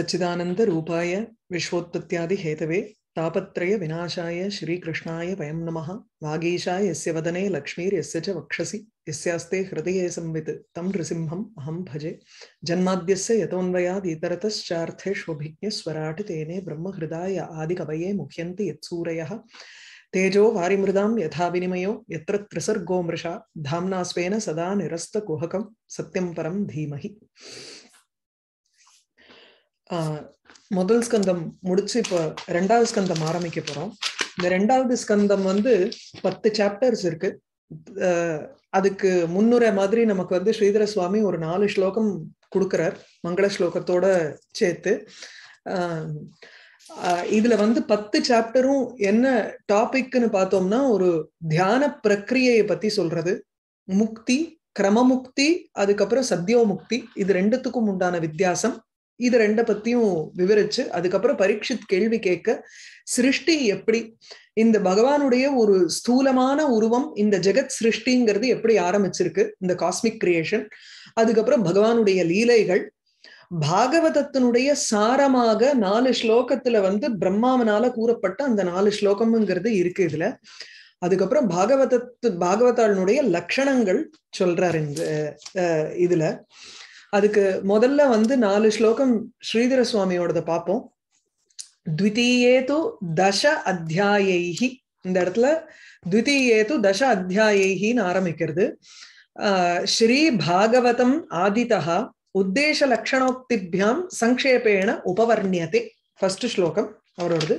सच्चिदानंद रूपाय सच्चिदानन्दरूपाय विश्वोत्पत्त्यादिहेतवे तापत्रयविनाशाय श्रीकृष्णाय वयं नमः वागीशाय यस्य वदने लक्ष्मीर्यस्य च वक्षसि यस्यास्ते हृदय संवित् तं नृसिंहम् अहं भजे जन्माद्यस्य इतरतश्चार्थेष्वभिज्ञ तेने ब्रह्म हृदाय आदि कवये मुह्यन्ति यत्सूरयः तेजो वारिमृदां यथा विनिमयो यत्र त्रिसर्गो मृषा धाम्ना स्वेन सदा निरस्तकुहकं सत्यं परं धीमहि முதல் ஸ்கந்தம் முடிச்சு இப்போ ரெண்டாவது ஸ்கந்தம் ஆரம்பிக்க போறோம் இந்த ரெண்டாவது ஸ்கந்தம் வந்து பத்து சாப்டர்ஸ் இருக்கு அதுக்கு முன்னுரை மாதிரி நமக்கு வந்து ஸ்ரீதர சுவாமி ஒரு நாலு ஸ்லோகம் கொடுக்குறார் மங்கள ஸ்லோகத்தோட சேர்த்து இதுல வந்து பத்து சாப்டரும் என்ன டாபிக்னு பார்த்தோம்னா ஒரு தியான பிரக்கிரியையை பத்தி சொல்றது முக்தி கிரமமுக்தி அதுக்கப்புறம் சத்தியோமுக்தி இது ரெண்டுத்துக்கும் உண்டான வித்தியாசம் இது ரெண்டை பத்தியும் விவரிச்சு அதுக்கப்புறம் பரீட்சித் கேள்வி கேட்க சிருஷ்டி எப்படி இந்த பகவானுடைய ஒரு ஸ்தூலமான உருவம் இந்த ஜெகத் சிருஷ்டிங்கிறது எப்படி ஆரம்பிச்சிருக்கு இந்த காஸ்மிக் கிரியேஷன் அதுக்கப்புறம் பகவானுடைய லீலைகள் பாகவதத்தினுடைய சாரமாக நாலு ஸ்லோகத்துல வந்து பிரம்மாவனால கூறப்பட்ட அந்த நாலு ஸ்லோகம்ங்கிறது இருக்கு இதுல அதுக்கப்புறம் பாகவதத்து பாகவதாளனுடைய லட்சணங்கள் சொல்றாரு இந்த இதுல அதுக்கு முதல்ல வந்து நாலு ஸ்லோகம் ஸ்ரீதர சுவாமியோடத பார்ப்போம் த்விதீயேது தச அத்தியாயி இந்த இடத்துல த்விதீயேது தச அத்தியாயின்னு ஆரம்பிக்கிறது ஸ்ரீ பாகவதம் ஆதிதா உத்தேச லக்ஷணோக்திபியாம் சங்கேபேண உபவர்ணியத்தை ஃபர்ஸ்ட் ஸ்லோகம் அவரோடது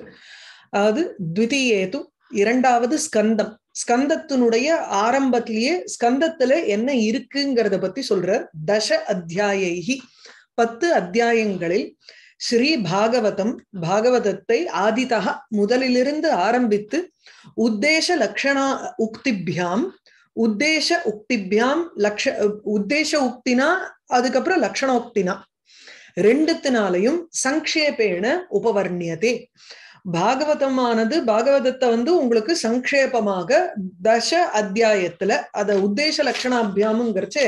அதாவது த்விதீயேது இரண்டாவது ஸ்கந்தம் ஸ்கந்தத்தினுடைய ஆரம்பத்திலேயே ஸ்கந்தத்துல என்ன இருக்குங்கிறத பத்தி சொல்ற தச அத்தியாயி பத்து அத்தியாயங்களில் ஸ்ரீ பாகவதம் பாகவதத்தை ஆதிதக முதலிலிருந்து ஆரம்பித்து உத்தேச லக்ஷணா உக்திபியாம் உத்தேச உக்திபியாம் லக்ஷ உத்தேச உக்தினா அதுக்கப்புறம் லக்ஷணோக்தினா ரெண்டுத்தினாலையும் சங்கேபேன உபவர்ணியதே பாகவதமானது பாகவதத்தை வந்து உங்களுக்கு சங்கேபமாக தச அத்தியாயத்துல அத உத்தேச லட்சணாபியாமுங்கிறச்சு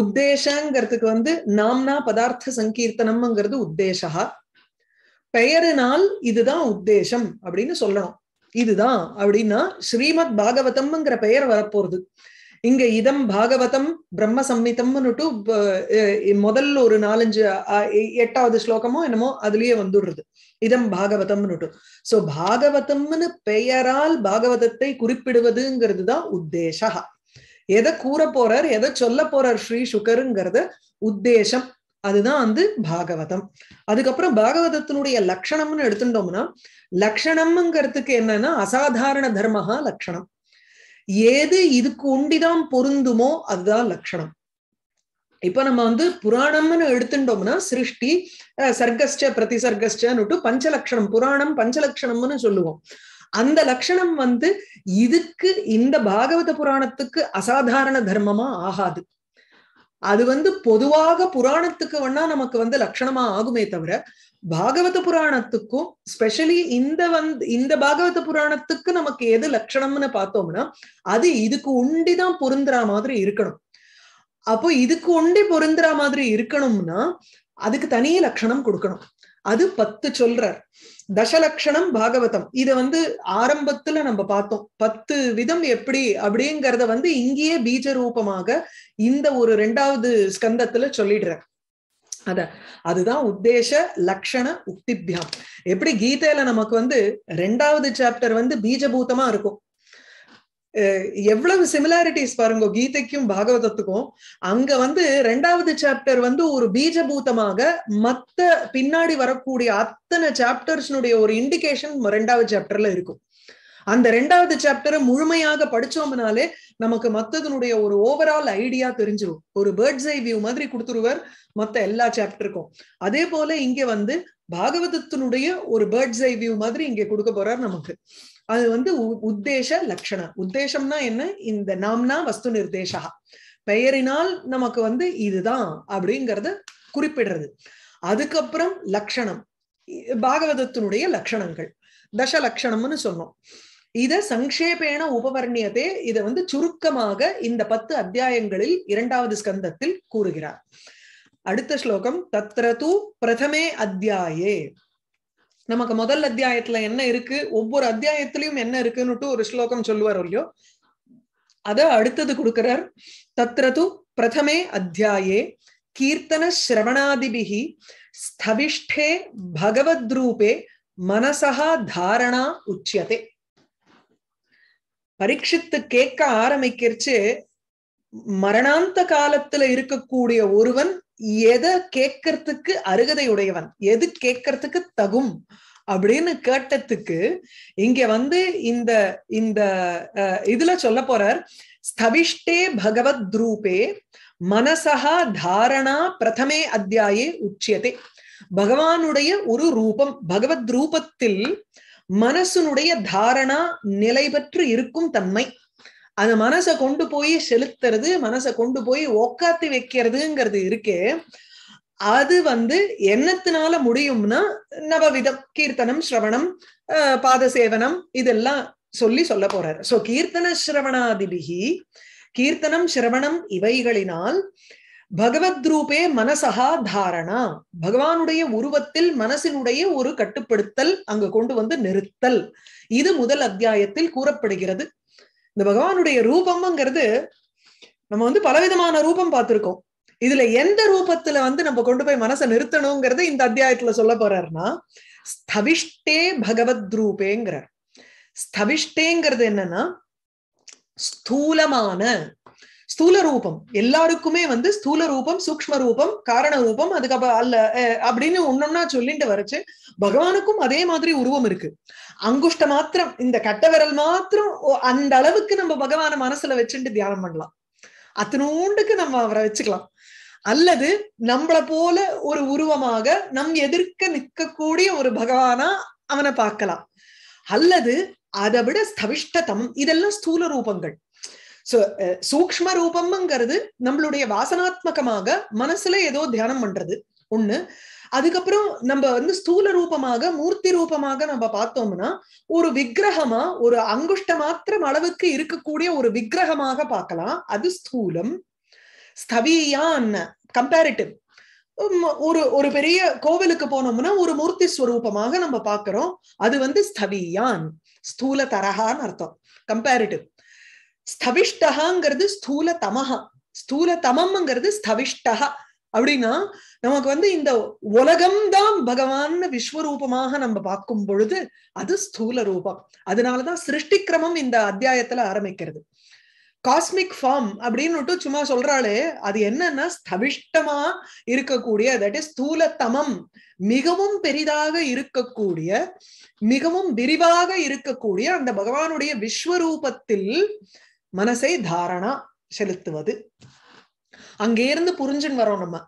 உத்தேசங்கிறதுக்கு வந்து நாம்னா பதார்த்த சங்கீர்த்தனம்ங்கிறது உத்தேசா பெயருனால் இதுதான் உத்தேசம் அப்படின்னு சொல்லணும் இதுதான் அப்படின்னா ஸ்ரீமத் பாகவதம்ங்கிற பெயர் வரப்போறது இங்க இதம் பாகவதம் பிரம்ம சம்மிதம்னுட்டு முதல்ல ஒரு நாலஞ்சு எட்டாவது ஸ்லோகமோ என்னமோ அதுலயே வந்துடுறது இதம் பாகவதம்னுட்டு சோ பாகவதம்னு பெயரால் பாகவதத்தை குறிப்பிடுவதுங்கிறது தான் உத்தேசா எதை கூற போறார் எதை சொல்ல போறார் ஸ்ரீ சுகருங்கிறத உத்தேசம் அதுதான் வந்து பாகவதம் அதுக்கப்புறம் பாகவதத்தினுடைய லட்சணம்னு எடுத்துட்டோம்னா லட்சணம்ங்கிறதுக்கு என்னன்னா அசாதாரண தர்மஹா லட்சணம் எது இதுக்கு உண்டிதான் பொருந்துமோ அதுதான் லட்சணம் இப்ப நம்ம வந்து புராணம்னு எடுத்துட்டோம்னா சிருஷ்டி சர்க்கஸ்ட பிரதிசர்க்கஸ்டன்னுட்டு பஞ்சலக்ஷணம் புராணம் பஞ்சலட்சணம்னு சொல்லுவோம் அந்த லட்சணம் வந்து இதுக்கு இந்த பாகவத புராணத்துக்கு அசாதாரண தர்மமா ஆகாது அது வந்து பொதுவாக புராணத்துக்கு வேணா நமக்கு வந்து லட்சணமா ஆகுமே தவிர பாகவத புராணத்துக்கும் ஸ்பெஷலி இந்த வந்து இந்த பாகவத புராணத்துக்கு நமக்கு எது லட்சணம்னு பார்த்தோம்னா அது இதுக்கு உண்டிதான் பொருந்துற மாதிரி இருக்கணும் அப்போ இதுக்கு உண்டி பொருந்துற மாதிரி இருக்கணும்னா அதுக்கு தனி லட்சணம் கொடுக்கணும் அது பத்து சொல்றார் தசலக்ஷணம் பாகவதம் இத வந்து ஆரம்பத்துல நம்ம பார்த்தோம் பத்து விதம் எப்படி அப்படிங்கறத வந்து இங்கேயே பீஜ ரூபமாக இந்த ஒரு ரெண்டாவது ஸ்கந்தத்துல சொல்லிடுறேன் அத அதுதான் உத்தேச லக்ஷண உக்திபியம் எப்படி கீதையில நமக்கு வந்து ரெண்டாவது சாப்டர் வந்து பீஜபூதமா இருக்கும் எவ்வளவு சிமிலாரிட்டிஸ் பாருங்க கீதைக்கும் பாகவதத்துக்கும் அங்க வந்து ரெண்டாவது சாப்டர் வந்து ஒரு பீஜபூதமாக மத்த பின்னாடி வரக்கூடிய அத்தனை சாப்டர்ஸ்னுடைய ஒரு இண்டிகேஷன் ரெண்டாவது சாப்டர்ல இருக்கும் அந்த ரெண்டாவது சாப்டரை முழுமையாக படிச்சோம்னாலே நமக்கு மத்ததுனுடைய ஒரு ஓவரால் ஐடியா தெரிஞ்சிடும் ஒரு பேர்ட்ஸ் ஐ வியூ மாதிரி கொடுத்துருவர் மத்த எல்லா சாப்டருக்கும் அதே போல இங்க வந்து பாகவதத்தினுடைய ஒரு பேர்ட்ஸ் ஐ வியூ மாதிரி இங்க கொடுக்க போறார் நமக்கு அது வந்து உத்தேச லட்சணம் உத்தேசம்னா என்ன இந்த நாம்னா வஸ்து நிர்தேசா பெயரினால் நமக்கு வந்து இதுதான் அப்படிங்கறத குறிப்பிடுறது அதுக்கப்புறம் லட்சணம் பாகவதத்தினுடைய லட்சணங்கள் லட்சணம்னு சொன்னோம் இத சங்கேபேன உபவர்ணியதே இதை வந்து சுருக்கமாக இந்த பத்து அத்தியாயங்களில் இரண்டாவது ஸ்கந்தத்தில் கூறுகிறார் அடுத்த ஸ்லோகம் தத்ர தூ பிரதமே அத்தியாயே நமக்கு முதல் அத்தியாயத்துல என்ன இருக்கு ஒவ்வொரு அத்தியாயத்திலயும் என்ன இருக்குன்னுட்டு ஒரு ஸ்லோகம் சொல்லுவார் இல்லையோ அத அடுத்தது கொடுக்கிறார் தத்ர தூ பிரதமே அத்தியாயே கீர்த்தன ஸ்தவிஷ்டே பகவத் பகவத்ரூபே மனசா தாரணா உச்சியதே பரீட்சித்து கேட்க ஆரம்பிக்கிறச்சு மரணாந்த காலத்துல இருக்கக்கூடிய ஒருவன் எதை கேட்கறதுக்கு உடையவன் எது கேட்கறதுக்கு தகும் அப்படின்னு கேட்டதுக்கு இங்க வந்து இந்த இந்த இதுல சொல்ல போறார் ஸ்தவிஷ்டே பகவத் ரூபே மனசா தாரணா பிரதமே அத்தியாயே உச்சியதே பகவானுடைய ஒரு ரூபம் பகவத் ரூபத்தில் மனசுனுடைய தாரணா நிலைபற்று இருக்கும் தன்மை அந்த மனசை கொண்டு போய் செலுத்துறது மனசை கொண்டு போய் ஒக்காத்து வைக்கிறதுங்கிறது இருக்கு அது வந்து என்னத்தினால முடியும்னா நவவிதம் கீர்த்தனம் ஸ்ரவணம் பாத சேவனம் இதெல்லாம் சொல்லி சொல்ல போறாரு சோ கீர்த்தன சிரவணாதிபிகி கீர்த்தனம் சிரவணம் இவைகளினால் பகவத்ரூபே மனசகா தாரணா பகவானுடைய உருவத்தில் மனசினுடைய ஒரு கட்டுப்படுத்தல் அங்கு கொண்டு வந்து நிறுத்தல் இது முதல் அத்தியாயத்தில் கூறப்படுகிறது இந்த பகவானுடைய ரூபம்ங்கிறது நம்ம வந்து பலவிதமான ரூபம் பார்த்திருக்கோம் இதுல எந்த ரூபத்துல வந்து நம்ம கொண்டு போய் மனசை நிறுத்தணுங்கிறது இந்த அத்தியாயத்துல சொல்ல போறாருன்னா ஸ்தவிஷ்டே பகவத் ரூபேங்கிறார் ஸ்தவிஷ்டேங்கிறது என்னன்னா ஸ்தூலமான ஸ்தூல ரூபம் எல்லாருக்குமே வந்து ஸ்தூல ரூபம் சூக்ம ரூபம் காரண ரூபம் அதுக்கப்புறம் அல்ல அப்படின்னு ஒன்னொன்னா சொல்லிட்டு வரைச்சு பகவானுக்கும் அதே மாதிரி உருவம் இருக்கு அங்குஷ்ட மாத்திரம் இந்த கட்ட விரல் மாத்திரம் அந்த அளவுக்கு நம்ம பகவான மனசுல வச்சுட்டு தியானம் பண்ணலாம் அத்தனோண்டுக்கு நம்ம அவரை வச்சுக்கலாம் அல்லது நம்மளை போல ஒரு உருவமாக நம் எதிர்க்க நிற்கக்கூடிய ஒரு பகவானா அவனை பார்க்கலாம் அல்லது அதை விட ஸ்தவிஷ்டதம் இதெல்லாம் ஸ்தூல ரூபங்கள் சோ uh, சூக்ம ரூபம்ங்கிறது நம்மளுடைய வாசனாத்மகமாக மனசுல ஏதோ தியானம் பண்றது ஒண்ணு அதுக்கப்புறம் நம்ம வந்து ஸ்தூல ரூபமாக மூர்த்தி ரூபமாக நம்ம பார்த்தோம்னா ஒரு விக்கிரகமா ஒரு அங்குஷ்ட மாத்திரம் அளவுக்கு இருக்கக்கூடிய ஒரு விக்கிரகமாக பார்க்கலாம் அது ஸ்தூலம் ஸ்தவியான் கம்பேரிட்டிவ் ஒரு ஒரு பெரிய கோவிலுக்கு போனோம்னா ஒரு மூர்த்தி ஸ்வரூபமாக நம்ம பார்க்கிறோம் அது வந்து ஸ்தவியான் ஸ்தூல தரகான்னு அர்த்தம் கம்பேரிட்டிவ் ஸ்தவிஷ்டகாங்கிறது ஸ்தூல தமஹா ஸ்தூல தமம்ங்கிறது ஸ்தவிஷ்டகா அப்படின்னா நமக்கு வந்து இந்த உலகம்தான் பகவான் விஸ்வரூபமாக நம்ம பார்க்கும் பொழுது அது ஸ்தூல ரூபம் அதனாலதான் சிருஷ்டி கிரமம் இந்த அத்தியாயத்துல ஆரம்பிக்கிறது காஸ்மிக் ஃபார்ம் அப்படின்னுட்டு சும்மா சொல்றாளே அது என்னன்னா ஸ்தவிஷ்டமா இருக்கக்கூடிய தட் இஸ் ஸ்தூல தமம் மிகவும் பெரிதாக இருக்கக்கூடிய மிகவும் விரிவாக இருக்கக்கூடிய அந்த பகவானுடைய விஸ்வரூபத்தில் மனசை தாரணா செலுத்துவது அங்கே இருந்து புரிஞ்சுன்னு வரோம் நம்ம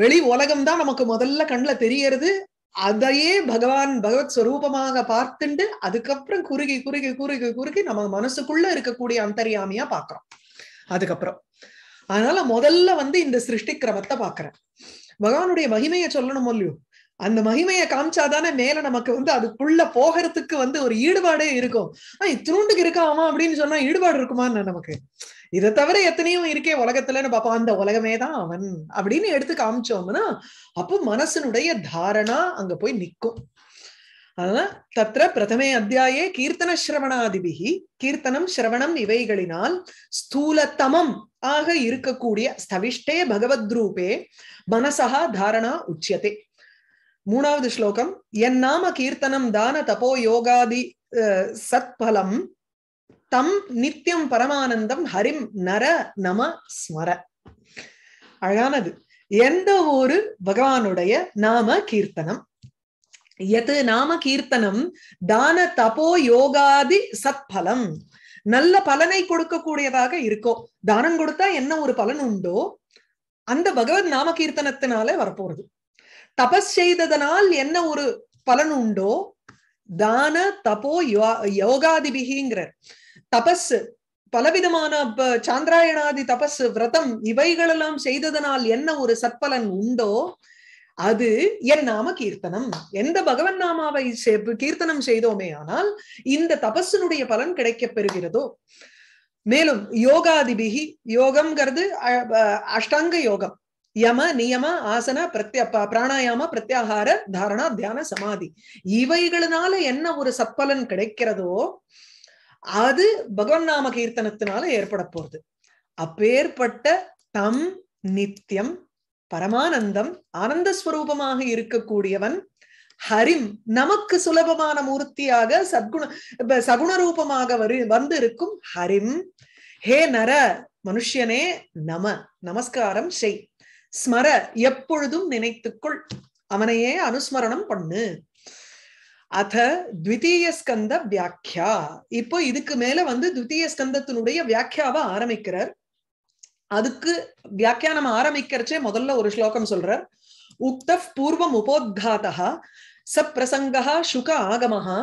வெளி உலகம் தான் நமக்கு முதல்ல கண்ணுல தெரியறது அதையே பகவான் பகவத் ஸ்வரூபமாக பார்த்துண்டு அதுக்கப்புறம் குறுகி குறுகி குறுகி குறுகி நம்ம மனசுக்குள்ள இருக்கக்கூடிய அந்தரியாமியா பாக்குறோம் அதுக்கப்புறம் அதனால முதல்ல வந்து இந்த சிருஷ்டி கிரமத்தை பாக்குறேன் பகவானுடைய மகிமையை சொல்லணும் இல்லையோ அந்த மகிமையை காமிச்சாதானே மேல நமக்கு வந்து அதுக்குள்ள போகிறதுக்கு வந்து ஒரு ஈடுபாடே இருக்கும் ஆஹ் இத்தினூண்டுக்கு இருக்காமா அப்படின்னு சொன்னா ஈடுபாடு இருக்குமான்னு நமக்கு இதை தவிர எத்தனையும் இருக்கே உலகத்துலன்னு பாப்பா அந்த உலகமே தான் அவன் அப்படின்னு எடுத்து காமிச்சோம்னா அப்போ மனசனுடைய தாரணா அங்க போய் நிற்கும் அதனால தத்திர பிரதமே அத்தியாயே கீர்த்தன சிரவணாதிபிகி கீர்த்தனம் சிரவணம் இவைகளினால் ஸ்தூலத்தமம் ஆக இருக்கக்கூடிய ஸ்தவிஷ்டே பகவத் ரூபே மனசா தாரணா உச்சியத்தை மூணாவது ஸ்லோகம் என் நாம கீர்த்தனம் தான தபோ யோகாதி சத்பலம் தம் நித்தியம் பரமானந்தம் ஹரிம் நர நம ஸ்மர அழகானது எந்த ஒரு பகவானுடைய நாம கீர்த்தனம் எது நாம கீர்த்தனம் தான தபோ யோகாதி சத்பலம் நல்ல பலனை கொடுக்கக்கூடியதாக இருக்கோ தானம் கொடுத்தா என்ன ஒரு பலன் உண்டோ அந்த பகவத் நாம கீர்த்தனத்தினால வரப்போறது தபஸ் செய்ததனால் என்ன ஒரு பலன் உண்டோ தான தபோ யோகாதிபிகிங்கிறார் தபஸ் பலவிதமான சாந்திராயணாதி தபஸ் விரதம் இவைகளெல்லாம் செய்ததனால் என்ன ஒரு சற்பலன் உண்டோ அது என் நாம கீர்த்தனம் எந்த பகவன் நாமாவை கீர்த்தனம் செய்தோமே ஆனால் இந்த தபஸினுடைய பலன் கிடைக்கப் பெறுகிறதோ மேலும் யோகாதிபிகி யோகம்ங்கிறது அஷ்டாங்க யோகம் யம நியம ஆசன பிரத்ய பிராணாயாம பிரத்யாகார தாரணா தியான சமாதி இவைகளினால என்ன ஒரு சத்பலன் கிடைக்கிறதோ அது பகவன் நாம கீர்த்தனத்தினால ஏற்பட போறது அப்பேற்பட்ட தம் நித்தியம் பரமானந்தம் ஆனந்த ஸ்வரூபமாக இருக்கக்கூடியவன் ஹரிம் நமக்கு சுலபமான மூர்த்தியாக சத்குண சகுண ரூபமாக வரு வந்து இருக்கும் ஹரிம் ஹே நர மனுஷனே நம நமஸ்காரம் செய் ஸ்மர எப்பொழுதும் நினைத்துக்கொள் அவனையே அனுஸ்மரணம் பண்ணு அத த்விதீய ஸ்கந்த வியாக்கியா இப்போ இதுக்கு மேல வந்து த்விதீய ஸ்கந்தத்தினுடைய வியாக்கியாவை ஆரம்பிக்கிறார் அதுக்கு வியாக்கியானம் ஆரம்பிக்கிறச்சே முதல்ல ஒரு ஸ்லோகம் சொல்றார் உக்த பூர்வம் உபோத்காதா சப்பிரசங்கா சுக ஆகமஹா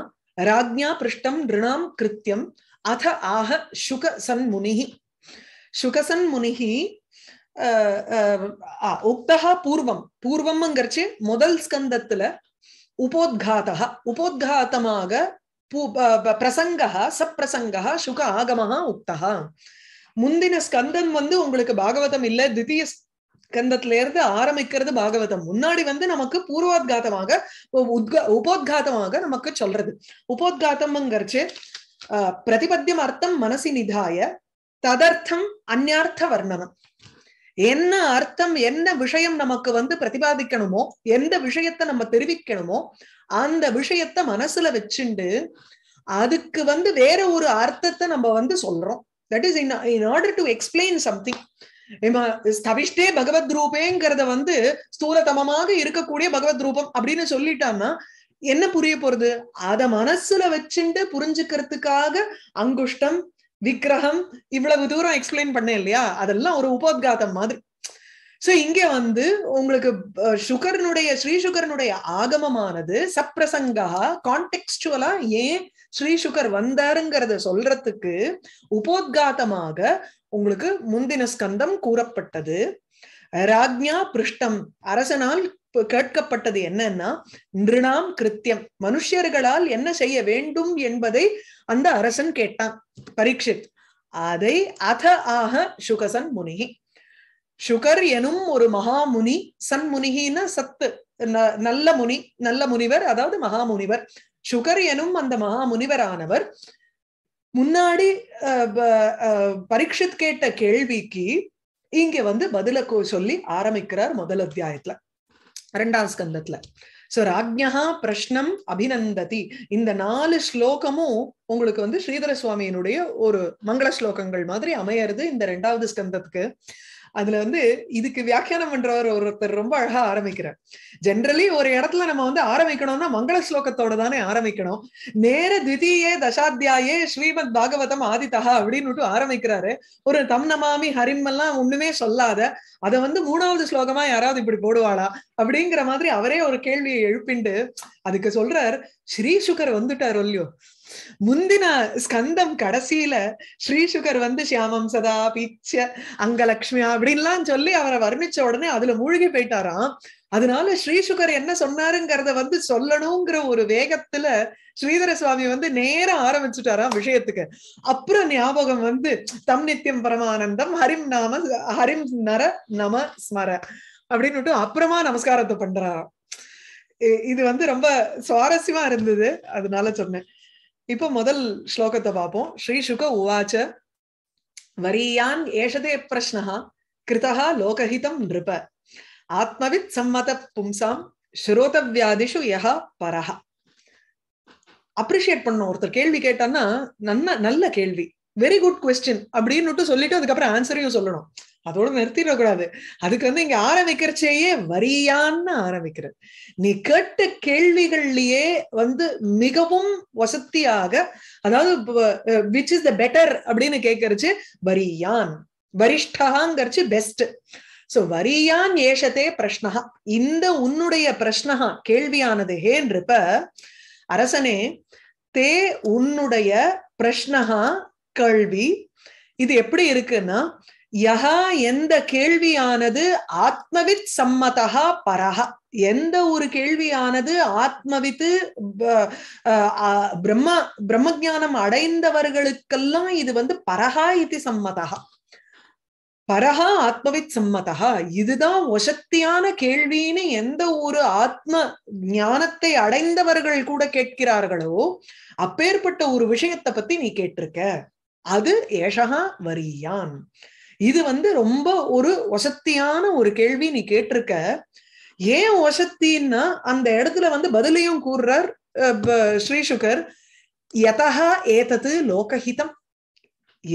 ராஜ்யா பிருஷ்டம் நிருணாம் கிருத்தியம் அத ஆக சுக சன்முனிகி சுகசன் முனிகி உக்தகா பூர்வம் பூர்வம்ங்கிறச்சு முதல் ஸ்கந்தத்துல உபோத்காதா உபோத்காதமாக பிரசங்கா சப்பிரசங்கா சுக ஆகமஹா உக்தகா முந்தின ஸ்கந்தம் வந்து உங்களுக்கு பாகவதம் இல்ல தித்திய ஸ்கந்தத்துல இருந்து ஆரம்பிக்கிறது பாகவதம் முன்னாடி வந்து நமக்கு பூர்வோத்காதமாக உபோத்காத்தமாக உபோத்காதமாக நமக்கு சொல்றது அஹ் பிரதிபத்தியம் அர்த்தம் மனசி நிதாய ததர்த்தம் அந்யார்த்த வர்ணனம் என்ன அர்த்தம் என்ன விஷயம் நமக்கு வந்து பிரதிபாதிக்கணுமோ எந்த விஷயத்த நம்ம தெரிவிக்கணுமோ அந்த விஷயத்த மனசுல வச்சுண்டு அதுக்கு வந்து வேற ஒரு அர்த்தத்தை நம்ம வந்து சொல்றோம் that is in in order to explain something தவிஷ்டே பகவத் ரூபேங்கிறத வந்து ஸ்தூலதமமாக இருக்கக்கூடிய பகவத் ரூபம் அப்படின்னு சொல்லிட்டான்னா என்ன புரிய போறது அத மனசுல வச்சுட்டு புரிஞ்சுக்கிறதுக்காக அங்குஷ்டம் விக்கிரகம் இவ்வளவு தூரம் எக்ஸ்பிளைன் பண்ணேன் இல்லையா அதெல்லாம் ஒரு உபோத்காதம் மாதிரி சோ இங்க வந்து உங்களுக்கு சுகர்னுடைய ஸ்ரீ சுகர்னுடைய ஆகமமானது சப்ரசங்கா கான்டெக்சுவலா ஏன் ஸ்ரீ சுகர் வந்தாருங்கிறத சொல்றதுக்கு உபோத்காதமாக உங்களுக்கு முந்தின ஸ்கந்தம் கூறப்பட்டது ராஜ்யா பிருஷ்டம் அரசனால் கேட்கப்பட்டது என்னன்னா நிருணாம் கிருத்தியம் மனுஷர்களால் என்ன செய்ய வேண்டும் என்பதை அந்த அரசன் கேட்டான் பரீட்சித் அதை அத ஆக சுகசன் முனிகி சுகர் எனும் ஒரு மகாமுனி சன்முனிகின்னு சத்து நல்ல முனி நல்ல முனிவர் அதாவது மகாமுனிவர் சுகர் எனும் அந்த மகாமுனிவரானவர் முன்னாடி பரீட்சித் கேட்ட கேள்விக்கு இங்க வந்து பதில சொல்லி ஆரம்பிக்கிறார் முதல் அத்தியாயத்துல ரெண்டாம் ஸ்கந்தத்துல சோ ராஜ்யா பிரஷ்னம் அபிநந்ததி இந்த நாலு ஸ்லோகமும் உங்களுக்கு வந்து ஸ்ரீதர சுவாமியினுடைய ஒரு மங்கள ஸ்லோகங்கள் மாதிரி அமையறது இந்த ரெண்டாவது ஸ்கந்தத்துக்கு அதுல வந்து இதுக்கு வியாக்கியானம் பண்றவர் ஒருத்தர் ரொம்ப அழகா ஆரம்பிக்கிறார் ஜென்ரலி ஒரு இடத்துல நம்ம வந்து ஆரம்பிக்கணும்னா மங்கள ஸ்லோகத்தோட தானே ஆரம்பிக்கணும் நேர திதியே தசாத்தியாயே ஸ்ரீமத் பாகவதம் ஆதித்தகா அப்படின்னு ஆரம்பிக்கிறாரு ஒரு தம் நமாமி ஹரிம்மெல்லாம் ஒண்ணுமே சொல்லாத அதை வந்து மூணாவது ஸ்லோகமா யாராவது இப்படி போடுவாளா அப்படிங்கிற மாதிரி அவரே ஒரு கேள்வியை எழுப்பிண்டு அதுக்கு சொல்றார் ஸ்ரீசுகர் வந்துட்டார் இல்லையோ முந்தின ஸ்கந்தம் கடைசியில ஸ்ரீசுகர் வந்து சியாமம் சதா பீச்ச அங்கலக்ஷ்மியா அப்படின்லாம் சொல்லி அவரை வர்ணிச்ச உடனே அதுல மூழ்கி போயிட்டாராம் அதனால ஸ்ரீசுகர் என்ன சொன்னாருங்கிறத வந்து சொல்லணுங்கிற ஒரு வேகத்துல ஸ்ரீதர சுவாமி வந்து நேரம் ஆரம்பிச்சுட்டாராம் விஷயத்துக்கு அப்புறம் ஞாபகம் வந்து தம் நித்தியம் பரமானந்தம் ஹரிம் நாம ஹரிம் நர நம ஸ்மர அப்படின்னு அப்புறமா நமஸ்காரத்தை பண்றாராம் இது வந்து ரொம்ப சுவாரஸ்யமா இருந்தது அதனால சொன்னேன் இப்ப முதல் ஸ்லோகத்தை பார்ப்போம் ஸ்ரீ சுக உவாச்ச வரியான் ஏஷதே பிரஷ்னஹா கிருதா லோகஹிதம் நிருப ஆத்மவித் சம்மத பும்சாம் ஸ்ரோதவியாதிஷு யா பரஹா அப்ரிஷியேட் பண்ணும் ஒருத்தர் கேள்வி கேட்டான்னா நல்ல நல்ல கேள்வி வெரி குட் கொஸ்டின் அப்படின்னுட்டு சொல்லிட்டு அதுக்கப்புறம் ஆன்சரையும் சொல்லணும் அதோட நிறுத்திடக்கூடாது அதுக்கு வந்து இங்க ஆரம்பிக்கிறச்சேயே வரியான்னு ஆரம்பிக்கிறது நீ கேட்ட கேள்விகள்லயே வந்து மிகவும் வசதியாக அதாவது விச் இஸ் த பெட்டர் அப்படின்னு கேட்கறச்சு வரியான் வரிஷ்டகாங்கிறச்சு பெஸ்ட் சோ வரியான் ஏஷத்தே பிரஷ்னகா இந்த உன்னுடைய பிரஷ்னகா கேள்வியானது ஹேன்றப்ப அரசனே தே உன்னுடைய பிரஷ்னகா கல்வி இது எப்படி இருக்குன்னா யகா எந்த கேள்வியானது ஆத்மவித் சம்மதா பரஹா எந்த ஒரு கேள்வியானது ஆத்மவித்து பிரம்ம பிரம்ம ஜானம் அடைந்தவர்களுக்கெல்லாம் இது வந்து பரஹா இது சம்மதா பரஹா ஆத்மவித் சம்மதா இதுதான் ஒசக்தியான கேள்வின்னு எந்த ஒரு ஆத்ம ஞானத்தை அடைந்தவர்கள் கூட கேட்கிறார்களோ அப்பேற்பட்ட ஒரு விஷயத்தை பத்தி நீ கேட்டிருக்க அது ஏஷகா வரியான் இது வந்து ரொம்ப ஒரு வசத்தியான ஒரு கேள்வி நீ கேட்டிருக்க ஏன் வசத்தின்னா அந்த இடத்துல வந்து பதிலையும் கூறுறார் ஸ்ரீசுகர் யதா ஏதது லோகஹிதம்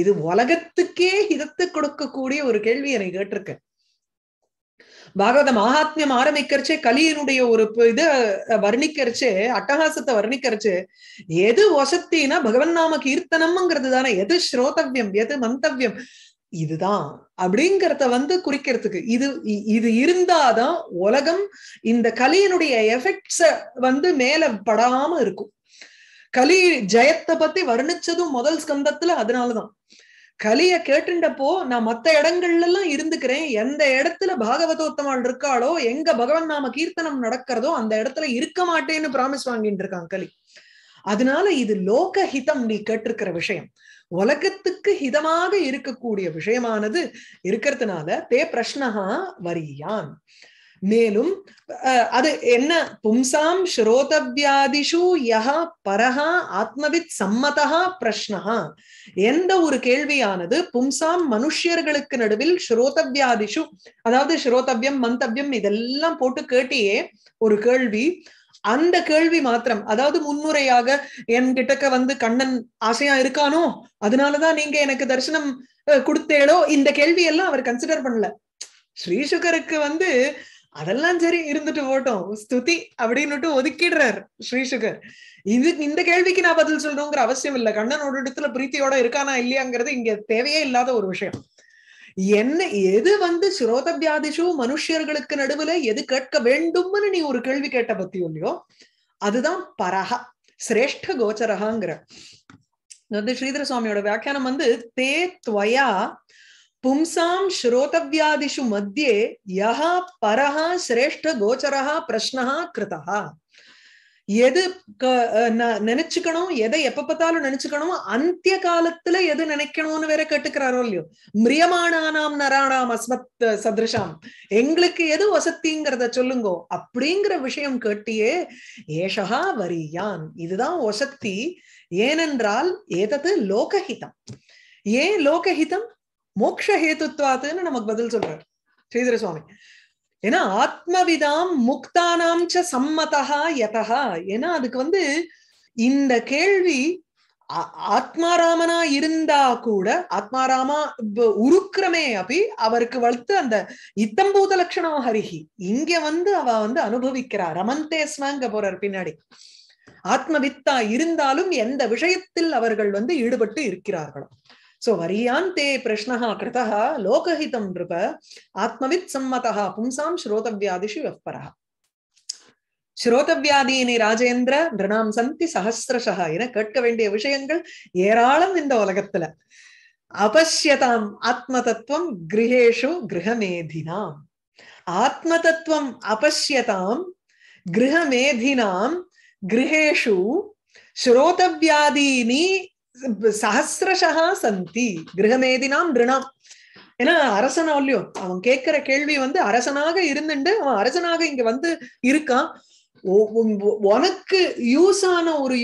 இது உலகத்துக்கே ஹிதத்தை கொடுக்கக்கூடிய ஒரு கேள்வி என்னை கேட்டிருக்க பாகவத மகாத்மியம் ஆரம்பிக்கிறச்சே கலியினுடைய ஒரு இத வர்ணிக்கிறச்சு அட்டகாசத்தை வர்ணிக்கிறச்சு எது வசத்தினா பகவன் நாம கீர்த்தனம்ங்கிறது தானே எது ஸ்ரோதவியம் எது மந்தவியம் இதுதான் அப்படிங்கிறத வந்து குறிக்கிறதுக்கு இது இது இருந்தாதான் உலகம் இந்த கலியினுடைய எஃபெக்ட்ஸ வந்து மேல படாம இருக்கும் கலி ஜெயத்தை பத்தி வர்ணிச்சதும் முதல் ஸ்கந்தத்துல அதனாலதான் கலிய கேட்டுண்டப்போ நான் மத்த இடங்கள்ல எல்லாம் இருந்துக்கிறேன் எந்த இடத்துல பாகவதோத்தமாள் இருக்காளோ எங்க பகவன் நாம கீர்த்தனம் நடக்கிறதோ அந்த இடத்துல இருக்க மாட்டேன்னு பிராமிஸ் வாங்கிட்டு இருக்கான் கலி அதனால இது லோகஹிதம் நீ கேட்டிருக்கிற விஷயம் உலகத்துக்கு ஹிதமாக இருக்கக்கூடிய விஷயமானது இருக்கிறதுனால தே பிரஷ்னகா வரியான் மேலும் அது என்ன பும்சாம் ஸ்ரோதவியாதிஷு யஹா பரஹா ஆத்மவித் சம்மதா பிரஷ்னஹா எந்த ஒரு கேள்வியானது பும்சாம் மனுஷியர்களுக்கு நடுவில் ஸ்ரோதவியாதிஷு அதாவது ஸ்ரோதவ்யம் மந்தவ்யம் இதெல்லாம் போட்டு கேட்டியே ஒரு கேள்வி அந்த கேள்வி மாத்திரம் அதாவது முன்முறையாக என் கிட்டக்க வந்து கண்ணன் ஆசையா இருக்கானோ அதனாலதான் நீங்க எனக்கு தரிசனம் கொடுத்தேடோ இந்த கேள்வி எல்லாம் அவர் கன்சிடர் பண்ணல ஸ்ரீசுகருக்கு வந்து அதெல்லாம் சரி இருந்துட்டு போட்டோம் ஸ்துதி அப்படின்னுட்டு ஒதுக்கிடுறார் ஸ்ரீசுகர் இது இந்த கேள்விக்கு நான் பதில் சொல்லணுங்கிற அவசியம் இல்லை கண்ணனோட இடத்துல பிரீத்தியோட இருக்கானா இல்லையாங்கிறது இங்க தேவையே இல்லாத ஒரு விஷயம் என்ன எது வந்து சிரோதபியாதிஷு மனுஷர்களுக்கு நடுவுல எது கேட்க வேண்டும்னு நீ ஒரு கேள்வி கேட்ட பத்தி இல்லையோ அதுதான் பரஹா சிரேஷ்ட கோச்சரகாங்கிற வந்து ஸ்ரீதர சுவாமியோட வியாக்கியானம் வந்து தே துவயா பும்சாம் ஸ்ரோதவியாதிஷு மத்தியே யஹா பரஹா சிரேஷ்ட கோச்சரஹா பிரஷ்னஹா கிருதஹா எது நினைச்சுக்கணும் எதை எப்ப பார்த்தாலும் நினைச்சுக்கணும் அந்திய காலத்துல எது நினைக்கணும்னு வேற கேட்டுக்கிறாரோ இல்லையோ மிரியமானாம் நராணாம் அஸ்மத் சதிருஷாம் எங்களுக்கு எது வசத்திங்கிறத சொல்லுங்கோ அப்படிங்கிற விஷயம் கேட்டியே ஏஷகா வரியான் இதுதான் வசத்தி ஏனென்றால் ஏதது லோகஹிதம் ஏன் லோகஹிதம் மோக்ஷ ஹேத்துத்வாத்துன்னு நமக்கு பதில் சொல்றாரு ஸ்ரீதர சுவாமி ஏன்னா ஆத்மவிதாம் முக்தானாம் ச சம்மதா யதா ஏன்னா அதுக்கு வந்து இந்த கேள்வி ஆத்மாராமனா இருந்தா கூட ஆத்மாராமா உருக்கிறமே அப்படி அவருக்கு வளர்த்து அந்த இத்தம்பூத லட்சணம் ஹரிஹி இங்க வந்து அவ வந்து அனுபவிக்கிறா ரமந்தே போறார் பின்னாடி ஆத்மவித்தா இருந்தாலும் எந்த விஷயத்தில் அவர்கள் வந்து ஈடுபட்டு இருக்கிறார்களோ சோ வரியாந்தே பிரஷ்னா கிருதா லோகஹிதம் நிருப ஆத்மவித் சம்மதா பும்சாம் ஸ்ரோதவியாதிஷு வெப்பரः ஸ்ரோதவியாதீனி ராஜேந்திர நிருணாம் சந்தி சஹசிரஷா என கேட்க வேண்டிய விஷயங்கள் ஏராளம் இந்த உலகத்துல அபஷ்யதாம் ஆத்ம தத்துவம் கிரகேஷு கிரகமேதினாம் ஆத்ம தத்துவம் அபஷ்யதாம் கிரகமேதினாம் கிரகேஷு ஸ்ரோதவியாதீனி சஹசிரஷா சந்தி கிரகமேதினாம் திருணாம் ஏன்னா இல்லையோ அவன் கேட்கிற கேள்வி வந்து அரசனாக இருந்துட்டு அவன் அரசனாக இங்க வந்து இருக்கான் உனக்கு யூஸ் ஆன ஒரு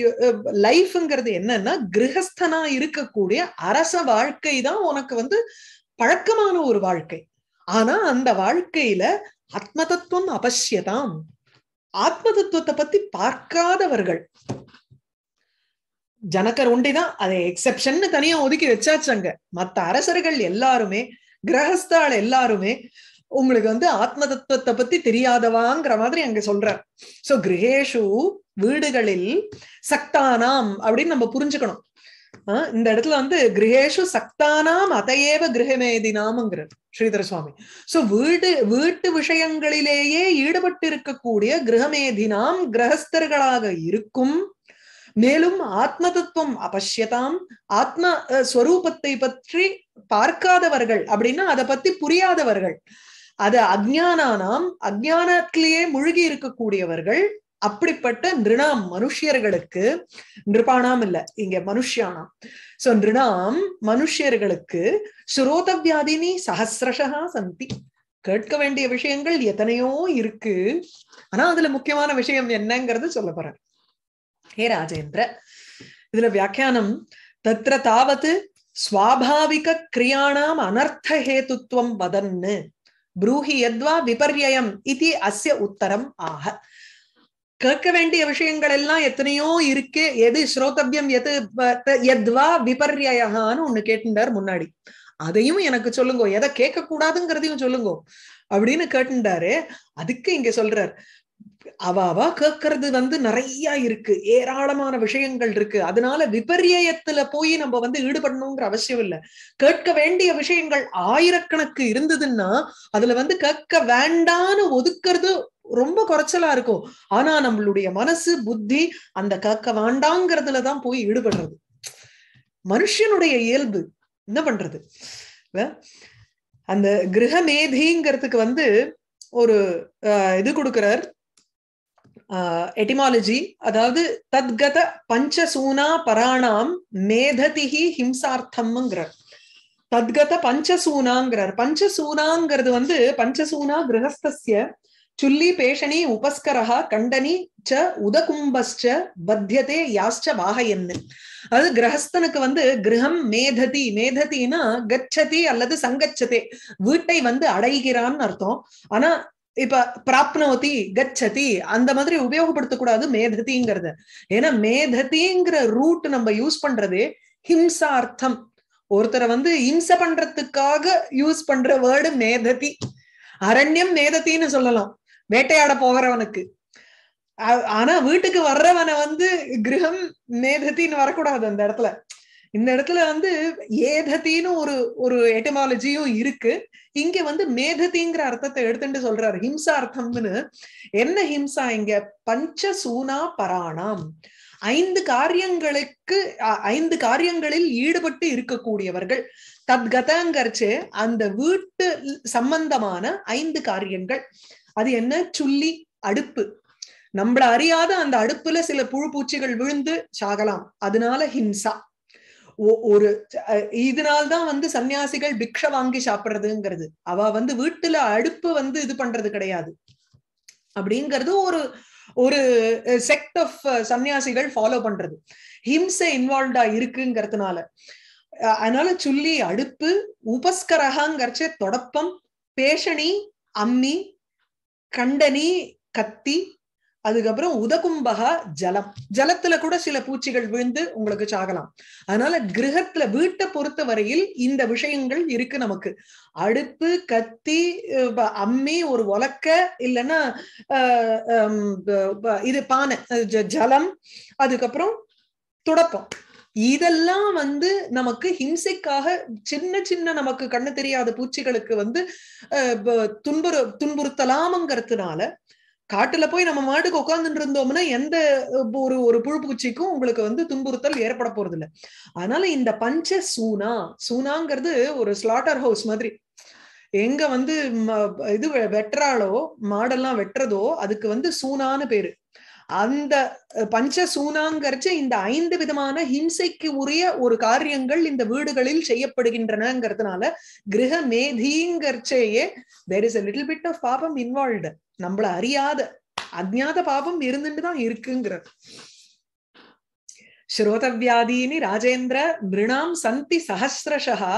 லைஃப்ங்கிறது என்னன்னா கிரகஸ்தனா இருக்கக்கூடிய அரச வாழ்க்கை தான் உனக்கு வந்து பழக்கமான ஒரு வாழ்க்கை ஆனா அந்த வாழ்க்கையில ஆத்ம தத்துவம் அபசியதாம் ஆத்ம தத்துவத்தை பத்தி பார்க்காதவர்கள் ஜனக்கர் உண்டிதான் அதை எக்ஸப்ஷன் தனியா ஒதுக்கி வச்சாச்சு அங்க மத்த அரசர்கள் எல்லாருமே கிரகஸ்தாள் எல்லாருமே உங்களுக்கு வந்து ஆத்ம தத்துவத்தை பத்தி தெரியாதவாங்கிற மாதிரி அங்க சொல்ற சோ கிரகேஷு வீடுகளில் சக்தானாம் அப்படின்னு நம்ம புரிஞ்சுக்கணும் ஆஹ் இந்த இடத்துல வந்து கிரகேஷு சக்தானாம் அதையேவ கிரகமேதினாம்ங்கிறது ஸ்ரீதர சுவாமி சோ வீடு வீட்டு விஷயங்களிலேயே ஈடுபட்டு இருக்கக்கூடிய கிரகமேதினாம் கிரகஸ்தர்களாக இருக்கும் மேலும் ஆத்ம தத்துவம் அபஷ்யதாம் ஆத்ம ஸ்வரூபத்தை பற்றி பார்க்காதவர்கள் அப்படின்னா அதை பத்தி புரியாதவர்கள் அது அஜானானாம் அஜானத்திலேயே முழுகி இருக்கக்கூடியவர்கள் அப்படிப்பட்ட நிருணாம் மனுஷியர்களுக்கு நிருபானாம் இல்ல இங்க மனுஷியானாம் சோ நிருணாம் மனுஷியர்களுக்கு சுரோதவியாதினி சஹசிரஷா சந்தி கேட்க வேண்டிய விஷயங்கள் எத்தனையோ இருக்கு ஆனா அதுல முக்கியமான விஷயம் என்னங்கிறது சொல்ல போறேன் ஹே ராஜேந்திர இதுல வியாக்கியானம் தத்திர தாவது சுவாபாவிக கிரியாணாம் அனர்த்த ஹேத்துவம் வதன்னு ப்ரூஹி எத்வா விபர்யம் இது அஸ்ய உத்தரம் ஆக கேட்க வேண்டிய விஷயங்கள் எல்லாம் எத்தனையோ இருக்கு எது ஸ்ரோதவியம் எது எத்வா விபர்யான்னு ஒண்ணு கேட்டுட்டார் முன்னாடி அதையும் எனக்கு சொல்லுங்க எதை கேட்க கூடாதுங்கிறதையும் சொல்லுங்க அப்படின்னு கேட்டுட்டாரு அதுக்கு இங்க சொல்றார் அவ கேக்குறது வந்து நிறைய இருக்கு ஏராளமான விஷயங்கள் இருக்கு அதனால விபரியத்துல போய் நம்ம வந்து ஈடுபடணுங்கிற அவசியம் இல்ல கேட்க வேண்டிய விஷயங்கள் ஆயிரக்கணக்கு இருந்ததுன்னா அதுல வந்து கேட்க வேண்டான்னு ஒதுக்கிறது ரொம்ப குறைச்சலா இருக்கும் ஆனா நம்மளுடைய மனசு புத்தி அந்த கேட்க வேண்டாங்கிறதுலதான் போய் ஈடுபடுறது மனுஷனுடைய இயல்பு என்ன பண்றது அந்த கிரகமேதிங்கிறதுக்கு வந்து ஒரு இது கொடுக்கிறார் எட்டிமாலஜி அதாவது தத்கத பஞ்சசூனா பராணாம் மேததிஹி ஹிம்சார்த்தம்ங்கிறார் தத்கத பஞ்சசூனாங்கிறார் பஞ்சசூனாங்கிறது வந்து பஞ்சசூனா கிரகஸ்திய சுல்லி பேஷணி உபஸ்கரா கண்டனி ச உதகும்பஸ்ச பத்தியதே யாஸ்ச வாகையன்னு அது கிரகஸ்தனுக்கு வந்து கிரகம் மேததி மேதத்தின்னா கச்சதி அல்லது சங்கச்சதே வீட்டை வந்து அடைகிறான்னு அர்த்தம் ஆனா இப்ப பிராப்னோதி கச்சதி அந்த மாதிரி உபயோகப்படுத்தக்கூடாது மேதத்திங்கிறது ஏன்னா மேததிங்கிற ரூட் நம்ம யூஸ் பண்றது ஹிம்சார்த்தம் ஒருத்தரை வந்து இம்ச பண்றதுக்காக யூஸ் பண்ற வேர்டு மேததி அரண்யம் மேதத்தின்னு சொல்லலாம் வேட்டையாட போகிறவனுக்கு ஆனா வீட்டுக்கு வர்றவனை வந்து கிரகம் மேதத்தின்னு வரக்கூடாது அந்த இடத்துல இந்த இடத்துல வந்து ஏதத்தின்னு ஒரு ஒரு எட்டமாலஜியும் இருக்கு இங்க வந்து மேதத்திங்கிற அர்த்தத்தை எடுத்துட்டு சொல்றாரு ஹிம்சா அர்த்தம்னு என்ன ஹிம்சா இங்க பஞ்ச சூனா பராணாம் ஐந்து காரியங்களுக்கு ஐந்து காரியங்களில் ஈடுபட்டு இருக்கக்கூடியவர்கள் தத்கதங்கரிச்சு அந்த வீட்டு சம்பந்தமான ஐந்து காரியங்கள் அது என்ன சுள்ளி அடுப்பு நம்மள அறியாத அந்த அடுப்புல சில புழு பூச்சிகள் விழுந்து சாகலாம் அதனால ஹிம்சா ஒரு இதனால்தான் வந்து சன்னியாசிகள் பிக்ஷ வாங்கி சாப்பிடுறதுங்கிறது அவ வந்து வீட்டுல அடுப்பு வந்து இது பண்றது கிடையாது அப்படிங்கிறது ஒரு ஒரு செக்ட் ஆஃப் சன்னியாசிகள் ஃபாலோ பண்றது ஹிம்சை இன்வால்வ்டா இருக்குங்கிறதுனால அதனால சுள்ளி அடுப்பு உபஸ்கரகாங்கிறச்ச தொடப்பம் பேஷணி அம்மி கண்டனி கத்தி அதுக்கப்புறம் உதகும்பகா ஜலம் ஜலத்துல கூட சில பூச்சிகள் விழுந்து உங்களுக்கு சாகலாம் அதனால கிரகத்துல வீட்டை பொறுத்த வரையில் இந்த விஷயங்கள் இருக்கு நமக்கு அடுப்பு கத்தி அம்மி ஒரு உலக்க இல்லைன்னா இது பானை ஜலம் அதுக்கப்புறம் துடப்பம் இதெல்லாம் வந்து நமக்கு ஹிம்சைக்காக சின்ன சின்ன நமக்கு கண்ணு தெரியாத பூச்சிகளுக்கு வந்து துன்புறு துன்புறுத்தலாமங்கிறதுனால காட்டுல போய் நம்ம மாட்டுக்கு உட்காந்துட்டு இருந்தோம்னா எந்த ஒரு ஒரு பூச்சிக்கும் உங்களுக்கு வந்து துன்புறுத்தல் ஏற்பட போறது இல்லை அதனால இந்த பஞ்ச சூனா சூனாங்கிறது ஒரு ஸ்லாட்டர் ஹவுஸ் மாதிரி எங்க வந்து இது வெட்டுறாளோ மாடெல்லாம் வெட்டுறதோ அதுக்கு வந்து சூனான்னு பேரு அந்த பஞ்ச சூனாங்கரிச்ச இந்த ஐந்து விதமான ஹிம்சைக்கு உரிய ஒரு காரியங்கள் இந்த வீடுகளில் செய்யப்படுகின்றனங்கிறதுனால கிரக மேதிங்கிறச்சேயே there is a little bit of பாபம் இன்வால்வ்டு நம்மள அறியாத அஜாத பாபம் இருந்துட்டு தான் இருக்குங்கிறது ஸ்ரோதவியாதீனி ராஜேந்திர மிருணாம் சந்தி சஹசிரஷா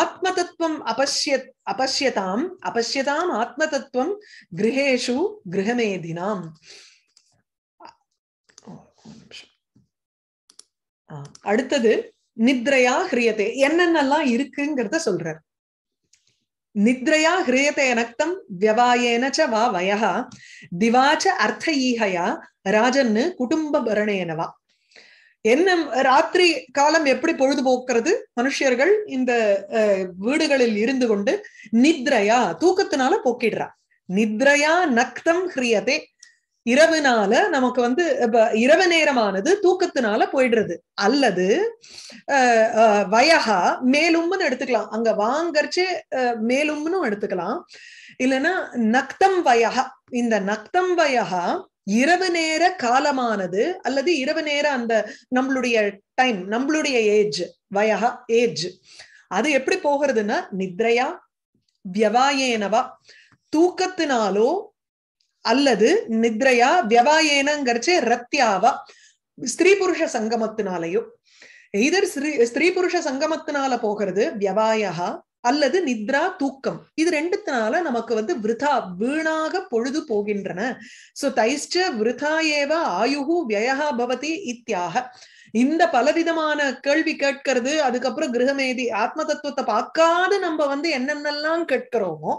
ஆத்ம தத்துவம் அபஷ்ய அபஷ்யதாம் அபஷ்யதாம் ஆத்ம தத்துவம் கிரகேஷு கிரகமேதினாம் அடுத்தது நித்ரையா ஹிரியத்தை என்னென்னலாம் இருக்குங்கிறத சொல்றார் நித்ரையா ஹிரியதே நக்தம் வியவாயேன ச வா வயா திவாச்ச அர்த்த ஈகையா ராஜன்னு குடும்ப பரணேனவா என்ன ராத்திரி காலம் எப்படி பொழுதுபோக்குறது மனுஷியர்கள் இந்த வீடுகளில் இருந்து கொண்டு நித்ரையா தூக்கத்தினால போக்கிடுறா நித்ரையா நக்தம் ஹிரியதே இரவுனால நமக்கு வந்து இரவு நேரமானது தூக்கத்தினால போயிடுறது அல்லது வயகா மேலும்னு எடுத்துக்கலாம் அங்க வாங்கறச்சு மேலும்னு எடுத்துக்கலாம் இல்லைன்னா நக்தம் வயகா இந்த நக்தம் வயகா இரவு நேர காலமானது அல்லது இரவு நேர அந்த நம்மளுடைய டைம் நம்மளுடைய ஏஜ் வயகா ஏஜ் அது எப்படி போகிறதுன்னா நித்ரையா வியவாயேனவா தூக்கத்தினாலோ அல்லது நித்ரையா வியவாயேனங்கிறச்சு ரத்தியாவா ஸ்திரீ புருஷ சங்கமத்தினாலையோ எய்தர் ஸ்ரீ ஸ்திரீ புருஷ சங்கமத்தினால போகிறது வியவாயா அல்லது நித்ரா தூக்கம் இது ரெண்டுத்தினால நமக்கு வந்து விருதா வீணாக பொழுது போகின்றன சோ தைஷ்ட விருதா ஏவ ஆயுகு வியா பவதி இத்தியாக இந்த பலவிதமான கேள்வி கேட்கறது அதுக்கப்புறம் கிரகமேதி ஆத்ம தத்துவத்தை பார்க்காத நம்ம வந்து என்னென்னலாம் கேட்கிறோமோ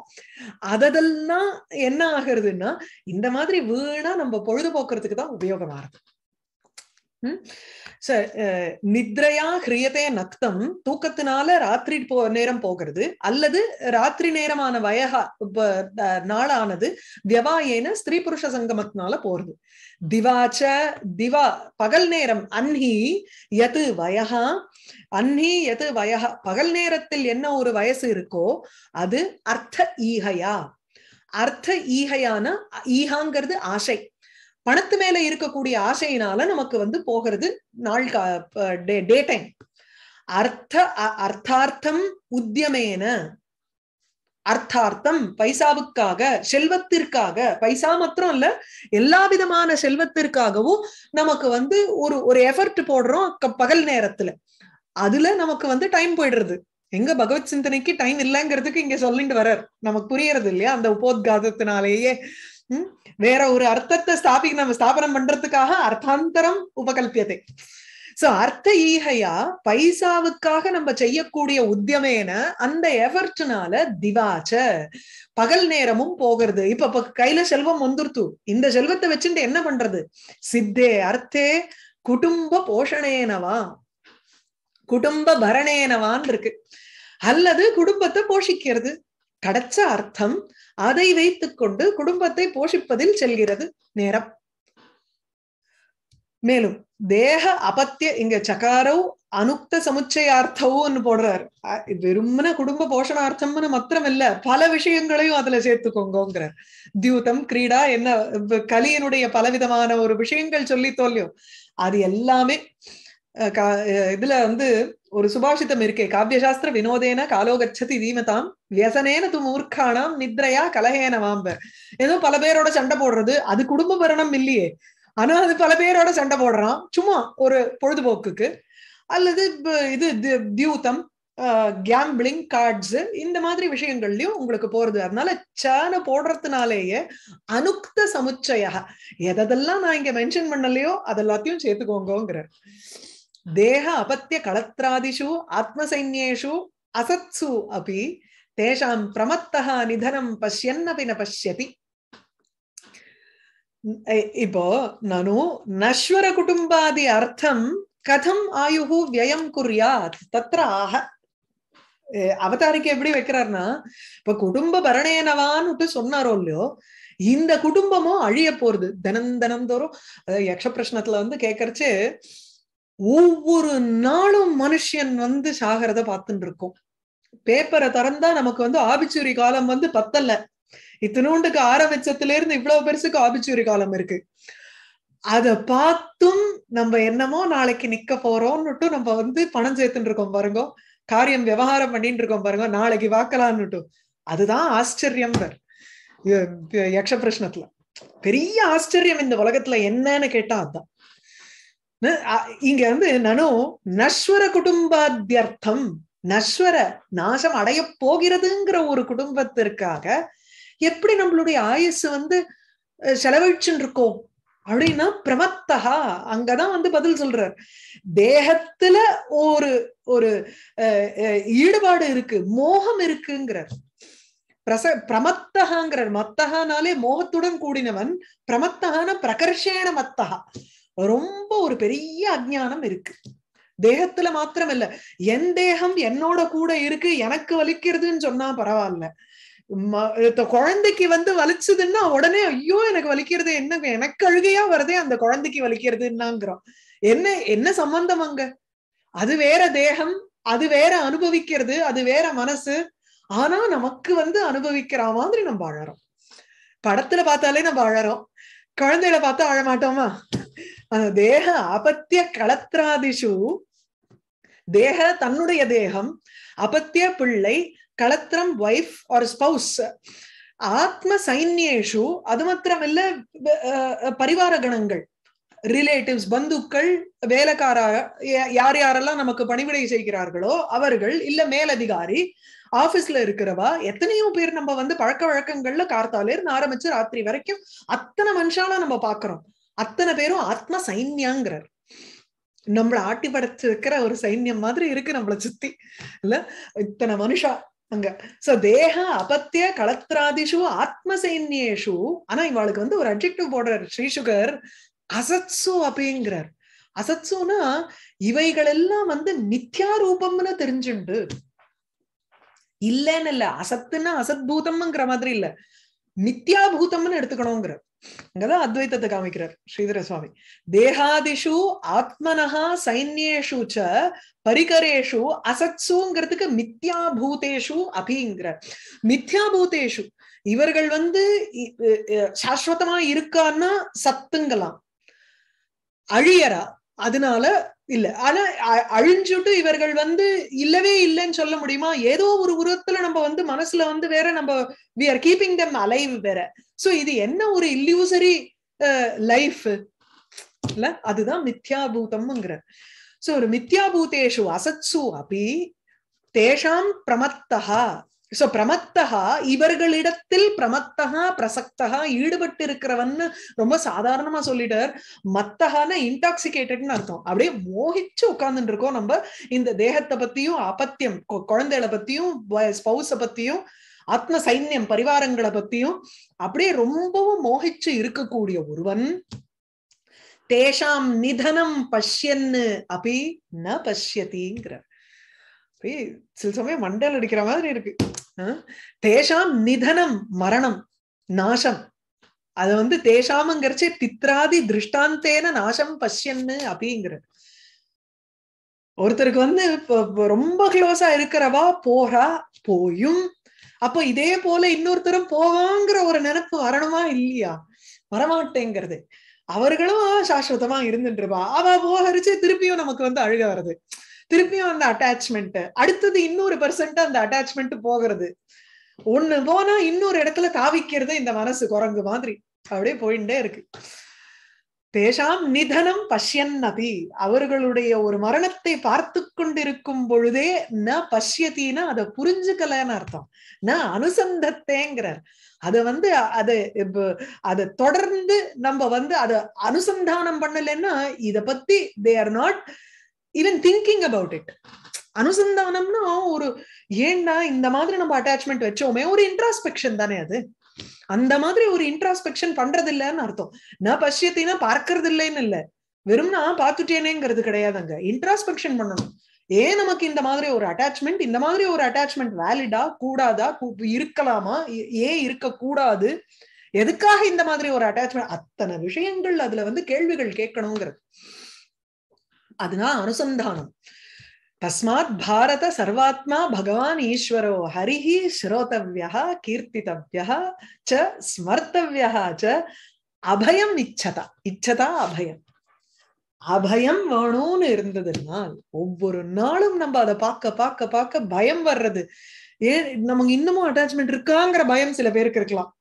அதெல்லாம் என்ன ஆகுறதுன்னா இந்த மாதிரி வீணா நம்ம பொழுதுபோக்குறதுக்கு தான் உம் ச நித்ரையா ஹிரியதே நக்தம் தூக்கத்தினால ராத்திரி போ நேரம் போகிறது அல்லது ராத்திரி நேரமான வயகா நாளானது தியவாயேன ஸ்திரீ புருஷ சங்கமத்தினால போறது திவாச்ச திவா பகல் நேரம் அன்ஹி எது வயகா அன்ஹி எது வயகா பகல் நேரத்தில் என்ன ஒரு வயசு இருக்கோ அது அர்த்த ஈகையா அர்த்த ஈகையான ஈகாங்கிறது ஆசை பணத்து மேல இருக்கக்கூடிய ஆசையினால நமக்கு வந்து போகிறது நாள் டே டைம் அர்த்த அர்த்தார்த்தம் உத்தியமேன அர்த்தார்த்தம் பைசாவுக்காக செல்வத்திற்காக பைசா மாத்திரம் இல்ல எல்லா விதமான செல்வத்திற்காகவும் நமக்கு வந்து ஒரு ஒரு எஃபர்ட் போடுறோம் பகல் நேரத்துல அதுல நமக்கு வந்து டைம் போயிடுறது எங்க பகவத் சிந்தனைக்கு டைம் இல்லைங்கிறதுக்கு இங்க சொல்லிட்டு வர்றார் நமக்கு புரியறது இல்லையா அந்த உபோத்காதத்தினாலேயே வேற ஒரு அர்த்தத்தை ஸ்தாபி நம்ம ஸ்தாபனம் பண்றதுக்காக அர்த்தாந்தரம் உபகல்பியத்தை சோ அர்த்த ஈகையா பைசாவுக்காக நம்ம செய்யக்கூடிய உத்தியமேன அந்த எஃபர்ட்னால திவாச்ச பகல் நேரமும் போகிறது இப்ப இப்ப கையில செல்வம் வந்துருத்து இந்த செல்வத்தை வச்சுட்டு என்ன பண்றது சித்தே அர்த்தே குடும்ப போஷணேனவா குடும்ப பரணேனவான் இருக்கு அல்லது குடும்பத்தை போஷிக்கிறது கிடைச்ச அர்த்தம் அதை வைத்துக் கொண்டு குடும்பத்தை போஷிப்பதில் செல்கிறது நேரம் மேலும் தேக அபத்திய இங்க சகாரவ் அனுக்த சமுச்சயார்த்தவும்னு போடுறாரு வெறும்ன குடும்ப போஷணார்த்தம்னு மாத்திரம் இல்ல பல விஷயங்களையும் அதுல சேர்த்துக்கோங்கிறார் தியூதம் கிரீடா என்ன கலியனுடைய பலவிதமான ஒரு விஷயங்கள் சொல்லி தோல்லியும் அது எல்லாமே இதுல வந்து ஒரு சுபாஷிதம் இருக்கே காவியசாஸ்திர வினோதேன காலோகச்சதி தீமதாம் வியசனேன து மூர்க்கானாம் நித்ரையா கலகேன வாம்ப ஏதோ பல பேரோட சண்டை போடுறது அது குடும்ப பரணம் இல்லையே ஆனா அது பல பேரோட சண்டை போடுறான் சும்மா ஒரு பொழுதுபோக்குக்கு அல்லது இது தியூத்தம் கேம்பிளிங் கார்ட்ஸ் இந்த மாதிரி விஷயங்கள்லயும் உங்களுக்கு போறது அதனால சேன போடுறதுனாலேயே அனுக்த சமுச்சயா எதெல்லாம் நான் இங்க மென்ஷன் பண்ணலையோ அதெல்லாத்தையும் சேர்த்துக்கோங்கிறார் దేహ అపత్య కళత్రాదిషు ఆత్మసైన్యేషు అసత్సు అపి తేషాం ప్రమత్త నిధనం పశ్యన్నపి న పశ్యతి இப்போ నను నశ్వర కుటుంబాది అర్థం கதம் ஆயுகு வியம் குறியாத் தத்ர ஆக அவதாரிக்கு எப்படி வைக்கிறாருன்னா இப்ப குடும்ப பரணேனவான்னுட்டு சொன்னாரோ இல்லையோ இந்த குடும்பமும் அழிய போறது தினம் தினந்தோறும் யக்ஷ பிரஷ்னத்துல வந்து கேட்கறச்சு ஒவ்வொரு நாளும் மனுஷன் வந்து சாகிறத பார்த்துட்டு இருக்கோம் பேப்பரை திறந்தா நமக்கு வந்து ஆபிச்சூரி காலம் வந்து பத்தல இத்தினூண்டுக்கு ஆரம்பிச்சதுல இருந்து இவ்வளவு பெருசுக்கு ஆபிச்சூரி காலம் இருக்கு அத பார்த்தும் நம்ம என்னமோ நாளைக்கு நிக்க போறோம்னுட்டும் நம்ம வந்து பணம் சேர்த்துட்டு இருக்கோம் பாருங்க காரியம் விவகாரம் பண்ணிட்டு இருக்கோம் பாருங்க நாளைக்கு வாக்கலாம்னுட்டும் அதுதான் ஆச்சரியம் யக்ஷ பிரஷ்னத்துல பெரிய ஆச்சரியம் இந்த உலகத்துல என்னன்னு கேட்டா அதுதான் இங்க வந்து நனு நஸ்வர குடும்பாத்தியர்த்தம் நஸ்வர நாசம் அடைய போகிறதுங்கிற ஒரு குடும்பத்திற்காக எப்படி நம்மளுடைய ஆயுஸ் வந்து செலவழிச்சுன்னு இருக்கோம் அப்படின்னா பிரமத்தகா அங்கதான் வந்து பதில் சொல்றார் தேகத்துல ஒரு ஒரு ஈடுபாடு இருக்கு மோகம் இருக்குங்கிறார் பிரச பிரமத்தகாங்கிறார் மத்தகானாலே மோகத்துடன் கூடினவன் பிரமத்தகான பிரகர்ஷேன மத்தகா ரொம்ப ஒரு பெரிய அஜானம் இருக்கு தேகத்துல மாத்திரம் இல்ல என் தேகம் என்னோட கூட இருக்கு எனக்கு வலிக்கிறதுன்னு சொன்னா பரவாயில்ல குழந்தைக்கு வந்து வலிச்சதுன்னா உடனே ஐயோ எனக்கு வலிக்கிறது என்ன எனக்கு அழுகையா வருதே அந்த குழந்தைக்கு வலிக்கிறதுன்னாங்கிறோம் என்ன என்ன சம்பந்தம் அங்க அது வேற தேகம் அது வேற அனுபவிக்கிறது அது வேற மனசு ஆனா நமக்கு வந்து அனுபவிக்கிற மாதிரி நம்ம அழறோம் படத்துல பார்த்தாலே நம்ம அழறோம் குழந்தைகளை பார்த்தா அழமாட்டோமா தேக அபத்திய களத்ராதிஷு தேக தன்னுடைய தேகம் அபத்திய பிள்ளை களத்திரம் ஒய்ஃப் ஆர் ஸ்பௌஸ் ஆத்ம சைன்யேஷு அது மாத்திரமில்ல பரிவார கணங்கள் ரிலேட்டிவ்ஸ் பந்துக்கள் வேலைக்காரா யார் யாரெல்லாம் நமக்கு பணிவிடை செய்கிறார்களோ அவர்கள் இல்ல மேலதிகாரி ஆபீஸ்ல இருக்கிறவா எத்தனையோ பேர் நம்ம வந்து பழக்க வழக்கங்கள்ல கார்த்தாலேருந்து ஆரம்பிச்சு ராத்திரி வரைக்கும் அத்தனை மனுஷால நம்ம பாக்குறோம் அத்தனை பேரும் ஆத்ம சைன்யாங்கிறார் நம்மளை ஆட்டி படைச்சிருக்கிற ஒரு சைன்யம் மாதிரி இருக்கு நம்மளை சுத்தி இல்ல இத்தனை மனுஷா அங்க சோ தேக அபத்திய களத்ராதிஷு ஆத்ம சைன்யேஷு ஆனா இவாளுக்கு வந்து ஒரு அப்ஜெக்டிவ் போடுறார் ஸ்ரீசுகர் அசத்சு அப்படிங்கிறார் அசத்சுனா இவைகள் எல்லாம் வந்து நித்யா ரூபம்னு தெரிஞ்சுண்டு இல்லைன்னு இல்ல அசத்துன்னா அசத்பூதம்ங்கிற மாதிரி இல்ல நித்யாபூதம்னு எடுத்துக்கணுங்கிற அத்வைத்தத்தை காமிக்கிறார் ஸ்ரீதர சுவாமி தேகாதிஷு ஆத்மனஹா சைன்யேஷு ச பரிகரேஷு அசத்சுங்கிறதுக்கு மித்யா பூதேஷு அபிங்கிற மித்யா பூதேஷு இவர்கள் வந்து சாஸ்வதமா இருக்கான்னா சத்துங்கலாம் அழியரா அதனால இல்ல ஆனா அழிஞ்சுட்டு இவர்கள் வந்து இல்லவே இல்லைன்னு சொல்ல முடியுமா ஏதோ ஒரு உருவத்துல நம்ம வந்து மனசுல வந்து வேற நம்ம we are keeping them alive வேற சோ இது என்ன ஒரு இல்லியூசரி லைஃப் இல்ல அதுதான் மித்யாபூதம்ங்கிற சோ ஒரு மித்யாபூதேஷு அசத்சு அப்படி தேஷாம் பிரமத்தகா சோ பிரமத்தகா இவர்களிடத்தில் பிரமத்தகா பிரசக்தகா இருக்கிறவன் ரொம்ப சாதாரணமா சொல்லிட்டார் மத்தகான இன்டாக்சிகேட்டட்னு அர்த்தம் அப்படியே மோகிச்சு உட்கார்ந்துட்டு இருக்கோம் நம்ம இந்த தேகத்தை பத்தியும் அபத்தியம் குழந்தைகளை பத்தியும் ஸ்பௌஸ பத்தியும் ஆத்ம சைன்யம் பரிவாரங்களை பத்தியும் அப்படியே ரொம்பவும் மோகிச்சு இருக்கக்கூடிய ஒருவன் தேஷாம் நிதனம் பஷ்யன்னு அப்படி ந பஷ்யத்திங்கிற சில சமயம் மண்டல் அடிக்கிற மாதிரி இருக்கு தேஷாம் நிதனம் மரணம் நாசம் அது வந்து தேஷாமுங்கிறச்சே பித்ராதி திருஷ்டாந்தேன நாசம் பசியன்னு அப்படிங்கிற ஒருத்தருக்கு வந்து ரொம்ப க்ளோஸா இருக்கிறவா போறா போயும் அப்ப இதே போல இன்னொருத்தரும் போவாங்கிற ஒரு நினைப்பு வரணுமா இல்லையா வரமாட்டேங்கிறது அவர்களும் சாஸ்வதமா இருந்துட்டு இருப்பா அவ போகரிச்சு திருப்பியும் நமக்கு வந்து அழுக வருது திருப்பியும் அந்த அட்டாச்மெண்ட் அடுத்தது இன்னொரு பர்சன்ட் அந்த அட்டாச்மெண்ட் போகிறது ஒண்ணு போனா இன்னொரு இடத்துல தாவிக்கிறது இந்த மனசு குரங்கு மாதிரி அப்படியே போயிட்டே இருக்கு தேஷாம் நிதனம் பஷ்யன் அபி அவர்களுடைய ஒரு மரணத்தை பார்த்து கொண்டிருக்கும் பொழுதே ந பஷ்யத்தின்னா அதை புரிஞ்சுக்கலன்னு அர்த்தம் ந அனுசந்தத்தேங்கிறார் அதை வந்து அது அதை தொடர்ந்து நம்ம வந்து அதை அனுசந்தானம் பண்ணலன்னா இத பத்தி they are not even thinking about it அனுசந்தானம்னா ஒரு ஏன்னா இந்த மாதிரி நம்ம அட்டாச்மெண்ட் வச்சோமே ஒரு இன்ட்ராஸ்பெக்ஷன் தானே அது அந்த மாதிரி ஒரு இன்ட்ராஸ்பெக்ஷன் பண்றது இல்லைன்னு அர்த்தம் நான் பசியத்தினா பார்க்கறது இல்லைன்னு இல்ல வெறும்னா பார்த்துட்டேனேங்கிறது கிடையாது அங்க இன்ட்ராஸ்பெக்ஷன் பண்ணணும் ஏன் நமக்கு இந்த மாதிரி ஒரு அட்டாச்மெண்ட் இந்த மாதிரி ஒரு அட்டாச்மெண்ட் வேலிடா கூடாதா இருக்கலாமா ஏன் இருக்க கூடாது எதுக்காக இந்த மாதிரி ஒரு அட்டாச்மெண்ட் அத்தனை விஷயங்கள் அதுல வந்து கேள்விகள் கேட்கணுங்கிறது அதுதான் அனுசந்தானம் தஸ்மாத் பாரத சர்வாத்மா பகவான் ஈஸ்வரோ ஹரிஹி ஸ்ரோதவியா கீர்த்தித்தவியா ச ஸ்மர்த்தவியா ச அபயம் இச்சதா இச்சதா அபயம் அபயம் வேணும்னு இருந்ததுனால் ஒவ்வொரு நாளும் நம்ம அதை பார்க்க பார்க்க பார்க்க பயம் வர்றது ஏ நமக்கு இன்னமும் அட்டாச்மெண்ட் இருக்காங்கிற பயம் சில பேருக்கு இருக்கலாம்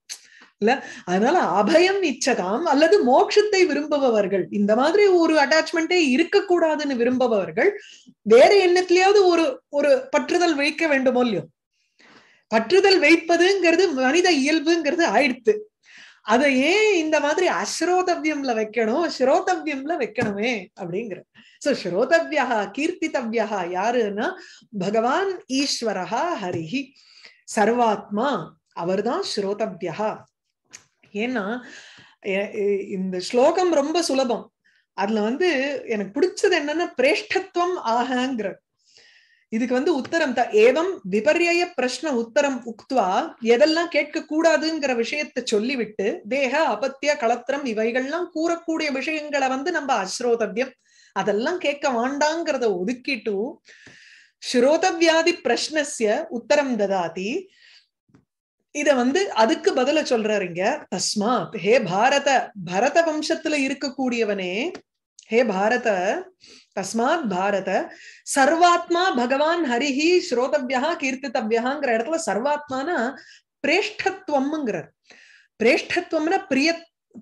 இல்ல அதனால அபயம் இச்சதாம் அல்லது மோட்சத்தை விரும்புபவர்கள் இந்த மாதிரி ஒரு அட்டாச்மெண்டே இருக்கக்கூடாதுன்னு விரும்புபவர்கள் வேற எண்ணத்திலேயாவது ஒரு ஒரு பற்றுதல் வைக்க வேண்டுமோ இல்லையோ பற்றுதல் வைப்பதுங்கிறது மனித இயல்புங்கிறது ஆயிடுத்து அதை ஏன் இந்த மாதிரி அஸ்ரோதவியம்ல வைக்கணும் ஸ்ரோதவியம்ல வைக்கணுமே அப்படிங்கிற சோ ஸ்ரோதவியா கீர்த்தித்தவ்யா யாருன்னா பகவான் ஈஸ்வரஹா ஹரிஹி சர்வாத்மா அவர்தான் ஸ்ரோதவ்யா ஏன்னா இந்த ஸ்லோகம் ரொம்ப சுலபம் அதுல வந்து எனக்கு பிடிச்சது என்னன்னா பிரேஷ்டத்துவம் ஆகங்கிறது இதுக்கு வந்து உத்தரம் த ஏவம் விபர்ய பிரஷ்ன உத்தரம் உக்துவா எதெல்லாம் கேட்க கூடாதுங்கிற விஷயத்தை சொல்லிவிட்டு தேக அபத்திய களத்திரம் இவைகள்லாம் கூறக்கூடிய விஷயங்களை வந்து நம்ம அஸ்ரோதவியம் அதெல்லாம் கேட்க வேண்டாங்கிறத ஒதுக்கிட்டு ஸ்ரோதவியாதி பிரஷ்னஸ்ய உத்தரம் ததாதி இத வந்து அதுக்கு பதில சொல்றாருங்க தஸ்மாத் ஹே பாரத பரத வம்சத்துல இருக்கக்கூடியவனே ஹே பாரத தஸ்மாத் பாரத சர்வாத்மா பகவான் ஹரிஹி ஸ்ரோதவியா கீர்த்தித்தவியாங்கிற இடத்துல சர்வாத்மானா பிரேஷ்டத்துவம்ங்கிறார் பிரேஷ்டத்துவம்னா பிரிய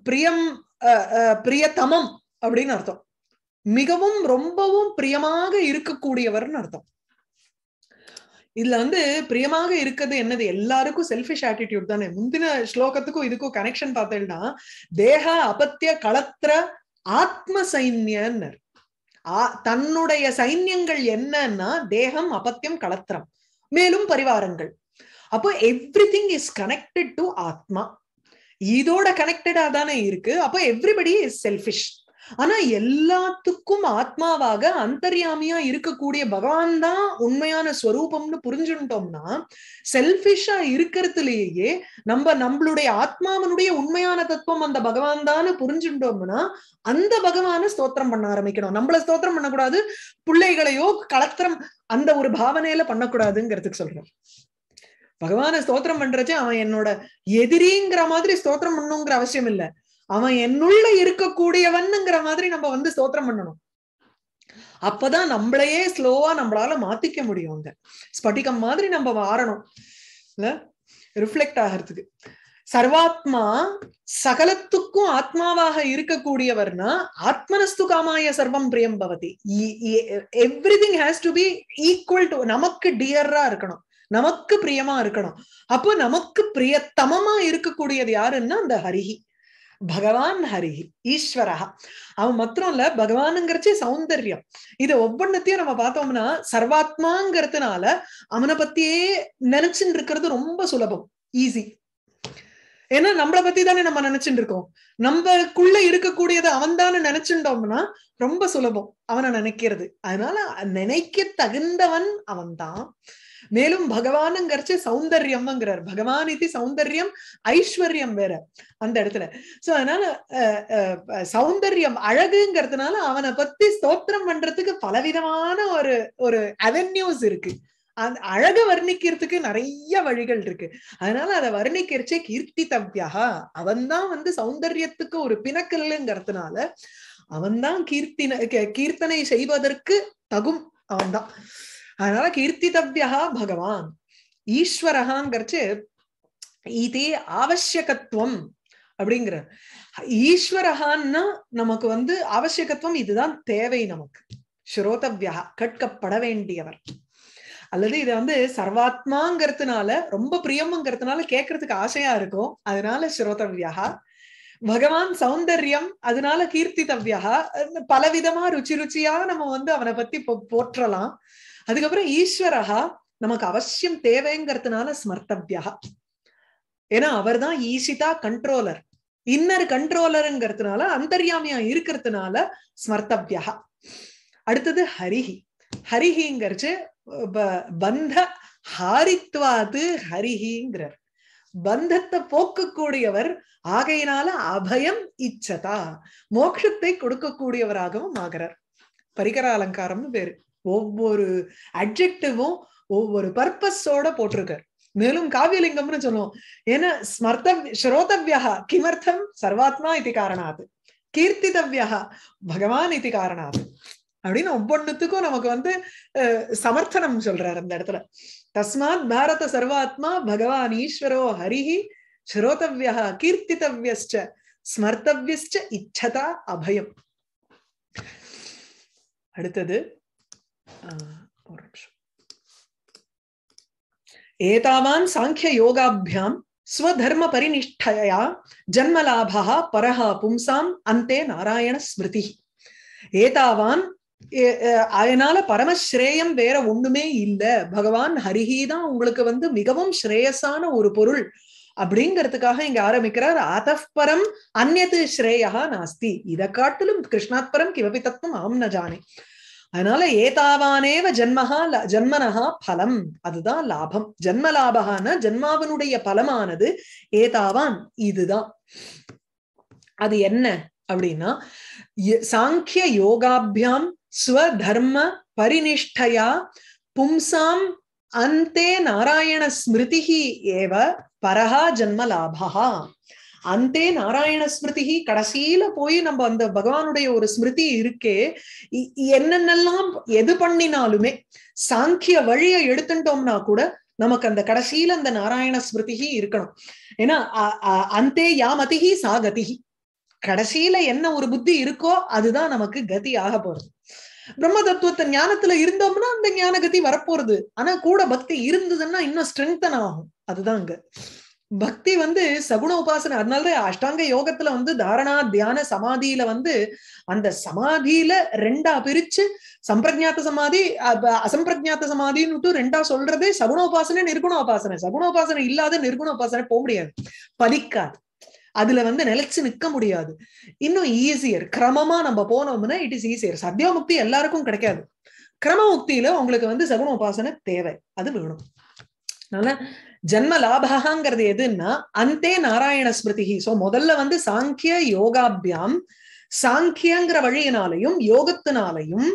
பிரியம் பிரியதமம் அப்படின்னு அர்த்தம் மிகவும் ரொம்பவும் பிரியமாக இருக்கக்கூடியவர்னு அர்த்தம் இதுல வந்து பிரியமாக இருக்கிறது என்னது எல்லாருக்கும் செல்ஃபிஷ் ஆட்டிடியூட் தானே முந்தின ஸ்லோகத்துக்கும் இதுக்கும் கனெக்ஷன் பார்த்தேன்னா தேக அபத்திய களத்திர ஆத்ம சைன்யன்னர் தன்னுடைய சைன்யங்கள் என்னன்னா தேகம் அபத்தியம் களத்திரம் மேலும் பரிவாரங்கள் அப்போ everything is connected to ஆத்மா இதோட கனெக்டடா தானே இருக்கு அப்போ எவ்ரிபடி இஸ் செல்ஃபிஷ் ஆனா எல்லாத்துக்கும் ஆத்மாவாக அந்தர்யாமியா இருக்கக்கூடிய பகவான் தான் உண்மையான ஸ்வரூபம்னு புரிஞ்சுட்டோம்னா செல்பிஷா இருக்கிறதுலேயே நம்ம நம்மளுடைய ஆத்மாவனுடைய உண்மையான தத்துவம் அந்த பகவான் தான் புரிஞ்சுட்டோம்னா அந்த பகவான ஸ்தோத்திரம் பண்ண ஆரம்பிக்கணும் நம்மள ஸ்தோத்திரம் பண்ணக்கூடாது பிள்ளைகளையோ கலத்திரம் அந்த ஒரு பாவனையில பண்ணக்கூடாதுங்கிறதுக்கு சொல்றேன் பகவான ஸ்தோத்திரம் பண்றச்சு அவன் என்னோட எதிரிங்கிற மாதிரி ஸ்தோத்திரம் பண்ணுங்கிற அவசியம் இல்லை அவன் என்னுள்ள இருக்கக்கூடியவன்ங்கிற மாதிரி நம்ம வந்து சோத்திரம் பண்ணணும் அப்பதான் நம்மளையே ஸ்லோவா நம்மளால மாத்திக்க முடியும் அங்க ஸ்பட்டிகம் மாதிரி நம்ம வாரணும் ரிஃப்ளெக்ட் ஆகிறதுக்கு சர்வாத்மா சகலத்துக்கும் ஆத்மாவாக இருக்கக்கூடியவர்னா ஆத்மனஸ்து காமாய சர்வம் பிரியம் பவதி everything has to be equal to நமக்கு டியரா இருக்கணும் நமக்கு பிரியமா இருக்கணும் அப்போ நமக்கு பிரியத்தமமா இருக்கக்கூடியது யாருன்னா அந்த ஹரிஹி பகவான் ஹரிஹி ஈஸ்வரஹா அவன் மாத்திரம் இல்ல பகவானுங்கிறச்சே சௌந்தர்யம் இத ஒவ்வொன்னத்தையும் நம்ம பார்த்தோம்னா சர்வாத்மாங்கிறதுனால அவனை பத்தியே நினைச்சுட்டு இருக்கிறது ரொம்ப சுலபம் ஈஸி ஏன்னா நம்மளை பத்தி தானே நம்ம நினைச்சுட்டு இருக்கோம் நம்மக்குள்ள இருக்கக்கூடியது அவன் தானே நினைச்சுட்டோம்னா ரொம்ப சுலபம் அவனை நினைக்கிறது அதனால நினைக்க தகுந்தவன் அவன் தான் மேலும் பகவானுங்கிறச்சு சௌந்தர்யம்ங்கிறார் பகவான் இது சௌந்தர்யம் ஐஸ்வர்யம் வேற அந்த இடத்துல சோ அதனால சௌந்தர்யம் அழகுங்கிறதுனால அவனை பத்தி ஸ்தோத்திரம் பண்றதுக்கு பலவிதமான ஒரு ஒரு அவென்யூஸ் இருக்கு அந்த அழக வர்ணிக்கிறதுக்கு நிறைய வழிகள் இருக்கு அதனால அதை வர்ணிக்கிறச்சே கீர்த்தி தவ்யா அவன்தான் வந்து சௌந்தர்யத்துக்கு ஒரு பிணக்கல்லுங்கிறதுனால அவன்தான் கீர்த்தின கீர்த்தனை செய்வதற்கு தகும் அவன்தான் அதனால கீர்த்திதவியா பகவான் ஈஸ்வரகாங்கிறச்சு இதே ஆவசியகத்துவம் அப்படிங்கிற ஈஸ்வரகான்னா நமக்கு வந்து அவசியகத்துவம் இதுதான் தேவை நமக்கு ஸ்ரோதவ்யா கேட்கப்பட வேண்டியவர் அல்லது இதை வந்து சர்வாத்மாங்கிறதுனால ரொம்ப பிரியமுங்கிறதுனால கேட்கறதுக்கு ஆசையா இருக்கும் அதனால ஸ்ரோதவ்யா பகவான் சௌந்தர்யம் அதனால கீர்த்தித்தவ்யா பலவிதமா ருச்சி ருச்சியா நம்ம வந்து அவனை பத்தி போற்றலாம் அதுக்கப்புறம் ஈஸ்வரகா நமக்கு அவசியம் தேவைங்கிறதுனால ஸ்மர்த்தவியா ஏன்னா அவர் தான் ஈசிதா கண்ட்ரோலர் இன்னர் கண்ட்ரோலருங்கிறதுனால அந்தர்யாமியா இருக்கிறதுனால ஸ்மர்த்தவியா அடுத்தது ஹரிஹி ஹரிஹிங்கிறது பந்த ஹாரித்வாது ஹரிஹிங்கிறார் பந்தத்தை போக்கக்கூடியவர் ஆகையினால அபயம் இச்சதா மோட்சத்தை கொடுக்கக்கூடியவராகவும் ஆகிறார் பரிகர அலங்காரம்னு பேரு ஒவ்வொரு அப்ஜெக்டிவும் ஒவ்வொரு பர்பஸோட போட்டிருக்காரு மேலும் காவியலிங்கம்னு சொல்லுவோம் ஏன்னா ஸ்மர்த்த ஸ்ரோதவியா கிமர்த்தம் சர்வாத்மா இது காரணாது கீர்த்திதவியா பகவான் இது காரணாது அப்படின்னு ஒவ்வொன்னுத்துக்கும் நமக்கு வந்து சமர்த்தனம் சொல்றாரு அந்த இடத்துல தஸ்மாத் பாரத சர்வாத்மா பகவான் ஈஸ்வரோ ஹரிஹி ஸ்ரோதவியா கீர்த்திதவியஸ்ட ஸ்மர்த்தவியஸ்ட இச்சதா அபயம் அடுத்தது ஒரு ஏதாவான் சாங்கிய யோகாபியாம் ஸ்வதர்ம பரிநிஷ்டயா ஜன்மலாபா பரஹா பும்சாம் அந்தே நாராயண ஸ்மிருதி ஏதாவான் அதனால பரமஸ்ரேயம் வேற ஒண்ணுமே இல்ல பகவான் ஹரிஹி தான் உங்களுக்கு வந்து மிகவும் ஸ்ரேயஸான ஒரு பொருள் அப்படிங்கிறதுக்காக இங்க ஆரம்பிக்கிறார் ஆதப்பரம் அந்நது ஸ்ரேயா நாஸ்தி இதை காட்டிலும் கிருஷ்ணாத்பரம் கிவபி தத்துவம் ஆம் ந ஜானே அதனால ஏதாவானேவ ஜென்மஹா ஜென்மனஹா பலம் அதுதான் லாபம் ஜென்ம லாபகான ஜென்மாவனுடைய பலமானது ஏதாவான் இதுதான் அது என்ன அப்படின்னா சாங்கிய யோகாபியாம் ஸ்வதர்ம பரினிஷ்டயா பும்சாம் அந்தே நாராயண ஸ்மிருதி ஏவ பரஹா ஜென்ம லாபகா அந்தே நாராயண ஸ்மிருதி கடைசியில போய் நம்ம அந்த பகவானுடைய ஒரு ஸ்மிருதி இருக்கே என்னென்னலாம் எது பண்ணினாலுமே சாங்கிய வழியை எடுத்துட்டோம்னா கூட நமக்கு அந்த கடைசியில அந்த நாராயண ஸ்மிருதி இருக்கணும் ஏன்னா அந்தே யாமதிகி சாகதிகி கடைசியில என்ன ஒரு புத்தி இருக்கோ அதுதான் நமக்கு கதி ஆக போறது பிரம்ம தத்துவத்தை ஞானத்துல இருந்தோம்னா அந்த ஞான கதி வரப்போறது ஆனா கூட பக்தி இருந்ததுன்னா இன்னும் ஸ்ட்ரென்தன் ஆகும் அதுதான் அங்க பக்தி வந்து சகுண உபாசனை அதனாலதான் அஷ்டாங்க யோகத்துல வந்து தாரணா தியான சமாதியில வந்து அந்த சமாதியில ரெண்டா பிரிச்சு சம்பிரஜாத்த சமாதி அசம்பிரஜாத்த சமாதின்னு ரெண்டா சொல்றது சகுண உபாசனை நிர்குண உபாசனை சகுண உபாசனை இல்லாத நிர்குண உபாசனை போக முடியாது பதிக்காது அதுல வந்து நிலைச்சு நிக்க முடியாது இன்னும் ஈஸியர் கிரமமா நம்ம போனோம்னா இட் இஸ் ஈஸியர் சத்யோமுக்தி எல்லாருக்கும் கிடைக்காது கிரம முக்தியில உங்களுக்கு வந்து சகுண உபாசனை தேவை அது வேணும் அதனால ஜென்ம லாபாங்கிறது எதுன்னா அந்தே நாராயண ஸ்மிருதி சோ முதல்ல வந்து சாங்கிய யோகாபியாம் சாங்கியங்கிற வழியினாலையும் யோகத்தினாலையும்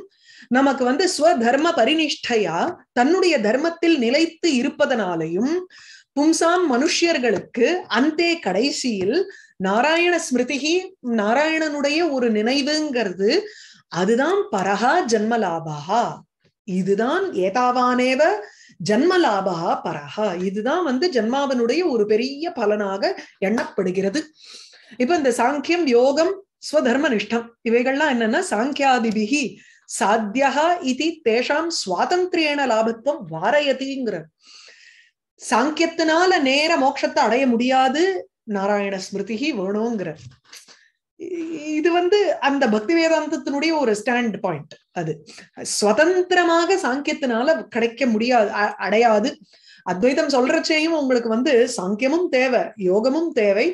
நமக்கு வந்து ஸ்வதர்ம பரிநிஷ்டையா தன்னுடைய தர்மத்தில் நிலைத்து இருப்பதனாலையும் பும்சாம் மனுஷியர்களுக்கு அந்தே கடைசியில் நாராயண ஸ்மிருதி நாராயணனுடைய ஒரு நினைவுங்கிறது அதுதான் பரஹா ஜென்மலாபா இதுதான் ஏதாவானேவ ஜன்மலாபா பரஹா இதுதான் வந்து ஜன்மாவனுடைய ஒரு பெரிய பலனாக எண்ணப்படுகிறது இப்ப இந்த சாங்கியம் யோகம் ஸ்வதர்ம நிஷ்டம் இவைகள்லாம் என்னன்னா சாங்கியாதிபிகி சாத்தியா இது தேஷாம் சுவாதந்திரியேன லாபத்துவம் வாரயதிங்கிற சாங்கியத்தினால நேர மோட்சத்தை அடைய முடியாது நாராயண ஸ்மிருதி வேணுங்கிற இது வந்து அந்த பக்தி வேதாந்தத்தினுடைய ஒரு ஸ்டாண்ட் பாயிண்ட் அது சுதந்திரமாக சாங்கியத்தினால கிடைக்க முடியாது அடையாது அத்வைதம் சொல்றச்சேயும் உங்களுக்கு வந்து சாங்கியமும் தேவை யோகமும் தேவை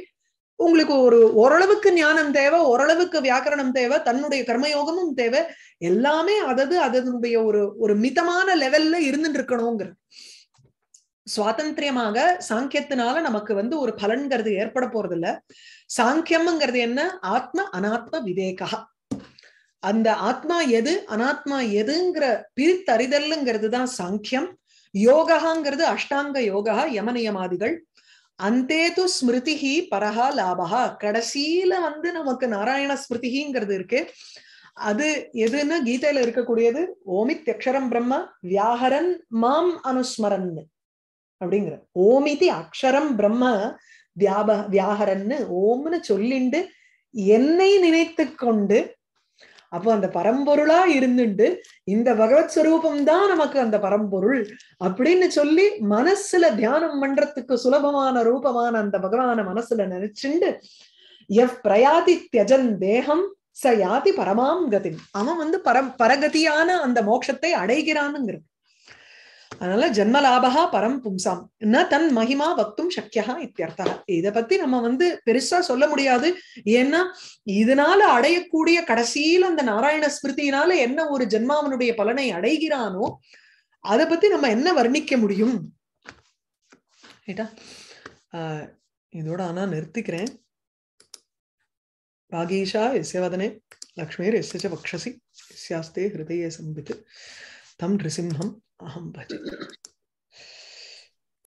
உங்களுக்கு ஒரு ஓரளவுக்கு ஞானம் தேவை ஓரளவுக்கு வியாக்கரணம் தேவை தன்னுடைய கர்மயோகமும் தேவை எல்லாமே அதது அதனுடைய ஒரு ஒரு மிதமான லெவல்ல இருந்துட்டு இருக்கணுங்கிறது சுவாதந்திரியமாக சாங்கியத்தினால நமக்கு வந்து ஒரு பலன்கிறது ஏற்பட போறது இல்லை சாங்கியம்ங்கிறது என்ன ஆத்ம அனாத்ம விவேகா அந்த ஆத்மா எது அனாத்மா எதுங்கிற பிரித்தறிதல்ங்கிறது தான் சாங்கியம் யோகாங்கிறது அஷ்டாங்க யோகா யமனியமாதிகள் அந்தேது ஸ்மிருதிஹி பரஹா லாபகா கடைசியில வந்து நமக்கு நாராயண ஸ்மிருதிங்கிறது இருக்கு அது எதுன்னு கீதையில இருக்கக்கூடியது ஓமித் அக்ஷரம் பிரம்ம வியாகரன் மாம் அனுஸ்மரன் அப்படிங்கிற ஓமிதி அக்ஷரம் பிரம்ம வியாப வியாகரன்னு ஓம்னு சொல்லிண்டு என்னை நினைத்து கொண்டு அப்போ அந்த பரம்பொருளா இருந்துட்டு இந்த பகவத் ஸ்வரூபம் தான் நமக்கு அந்த பரம்பொருள் அப்படின்னு சொல்லி மனசுல தியானம் பண்றதுக்கு சுலபமான ரூபமான அந்த பகவான மனசுல நினைச்சுண்டு எஃப் பிரயாதி தியஜன் தேகம் ச யாதி பரமாம் கதின் அவன் வந்து பரம் பரகதியான அந்த மோட்சத்தை அடைகிறானுங்கிறது அதனால ஜென்ம லாபகா பரம் பும்சாம் என்ன தன் மகிமா வக்தும் சக்கியா இத்தியர்த்தா இதை பத்தி நம்ம வந்து பெருசா சொல்ல முடியாது ஏன்னா இதனால அடையக்கூடிய கடைசியில் அந்த நாராயண ஸ்மிருதியினால என்ன ஒரு ஜென்மாவனுடைய பலனை அடைகிறானோ அதை பத்தி நம்ம என்ன வர்ணிக்க முடியும் ஆஹ் இதோட ஆனா நிறுத்திக்கிறேன் பாகீஷா எஸ்யவதனே வதனே லக்ஷ்மீர் எஸ்ய பக்ஷசி எஸ்யாஸ்தே ஹிருதய சம்பித்து தம் நிருசிம்ஹம் h u m b l t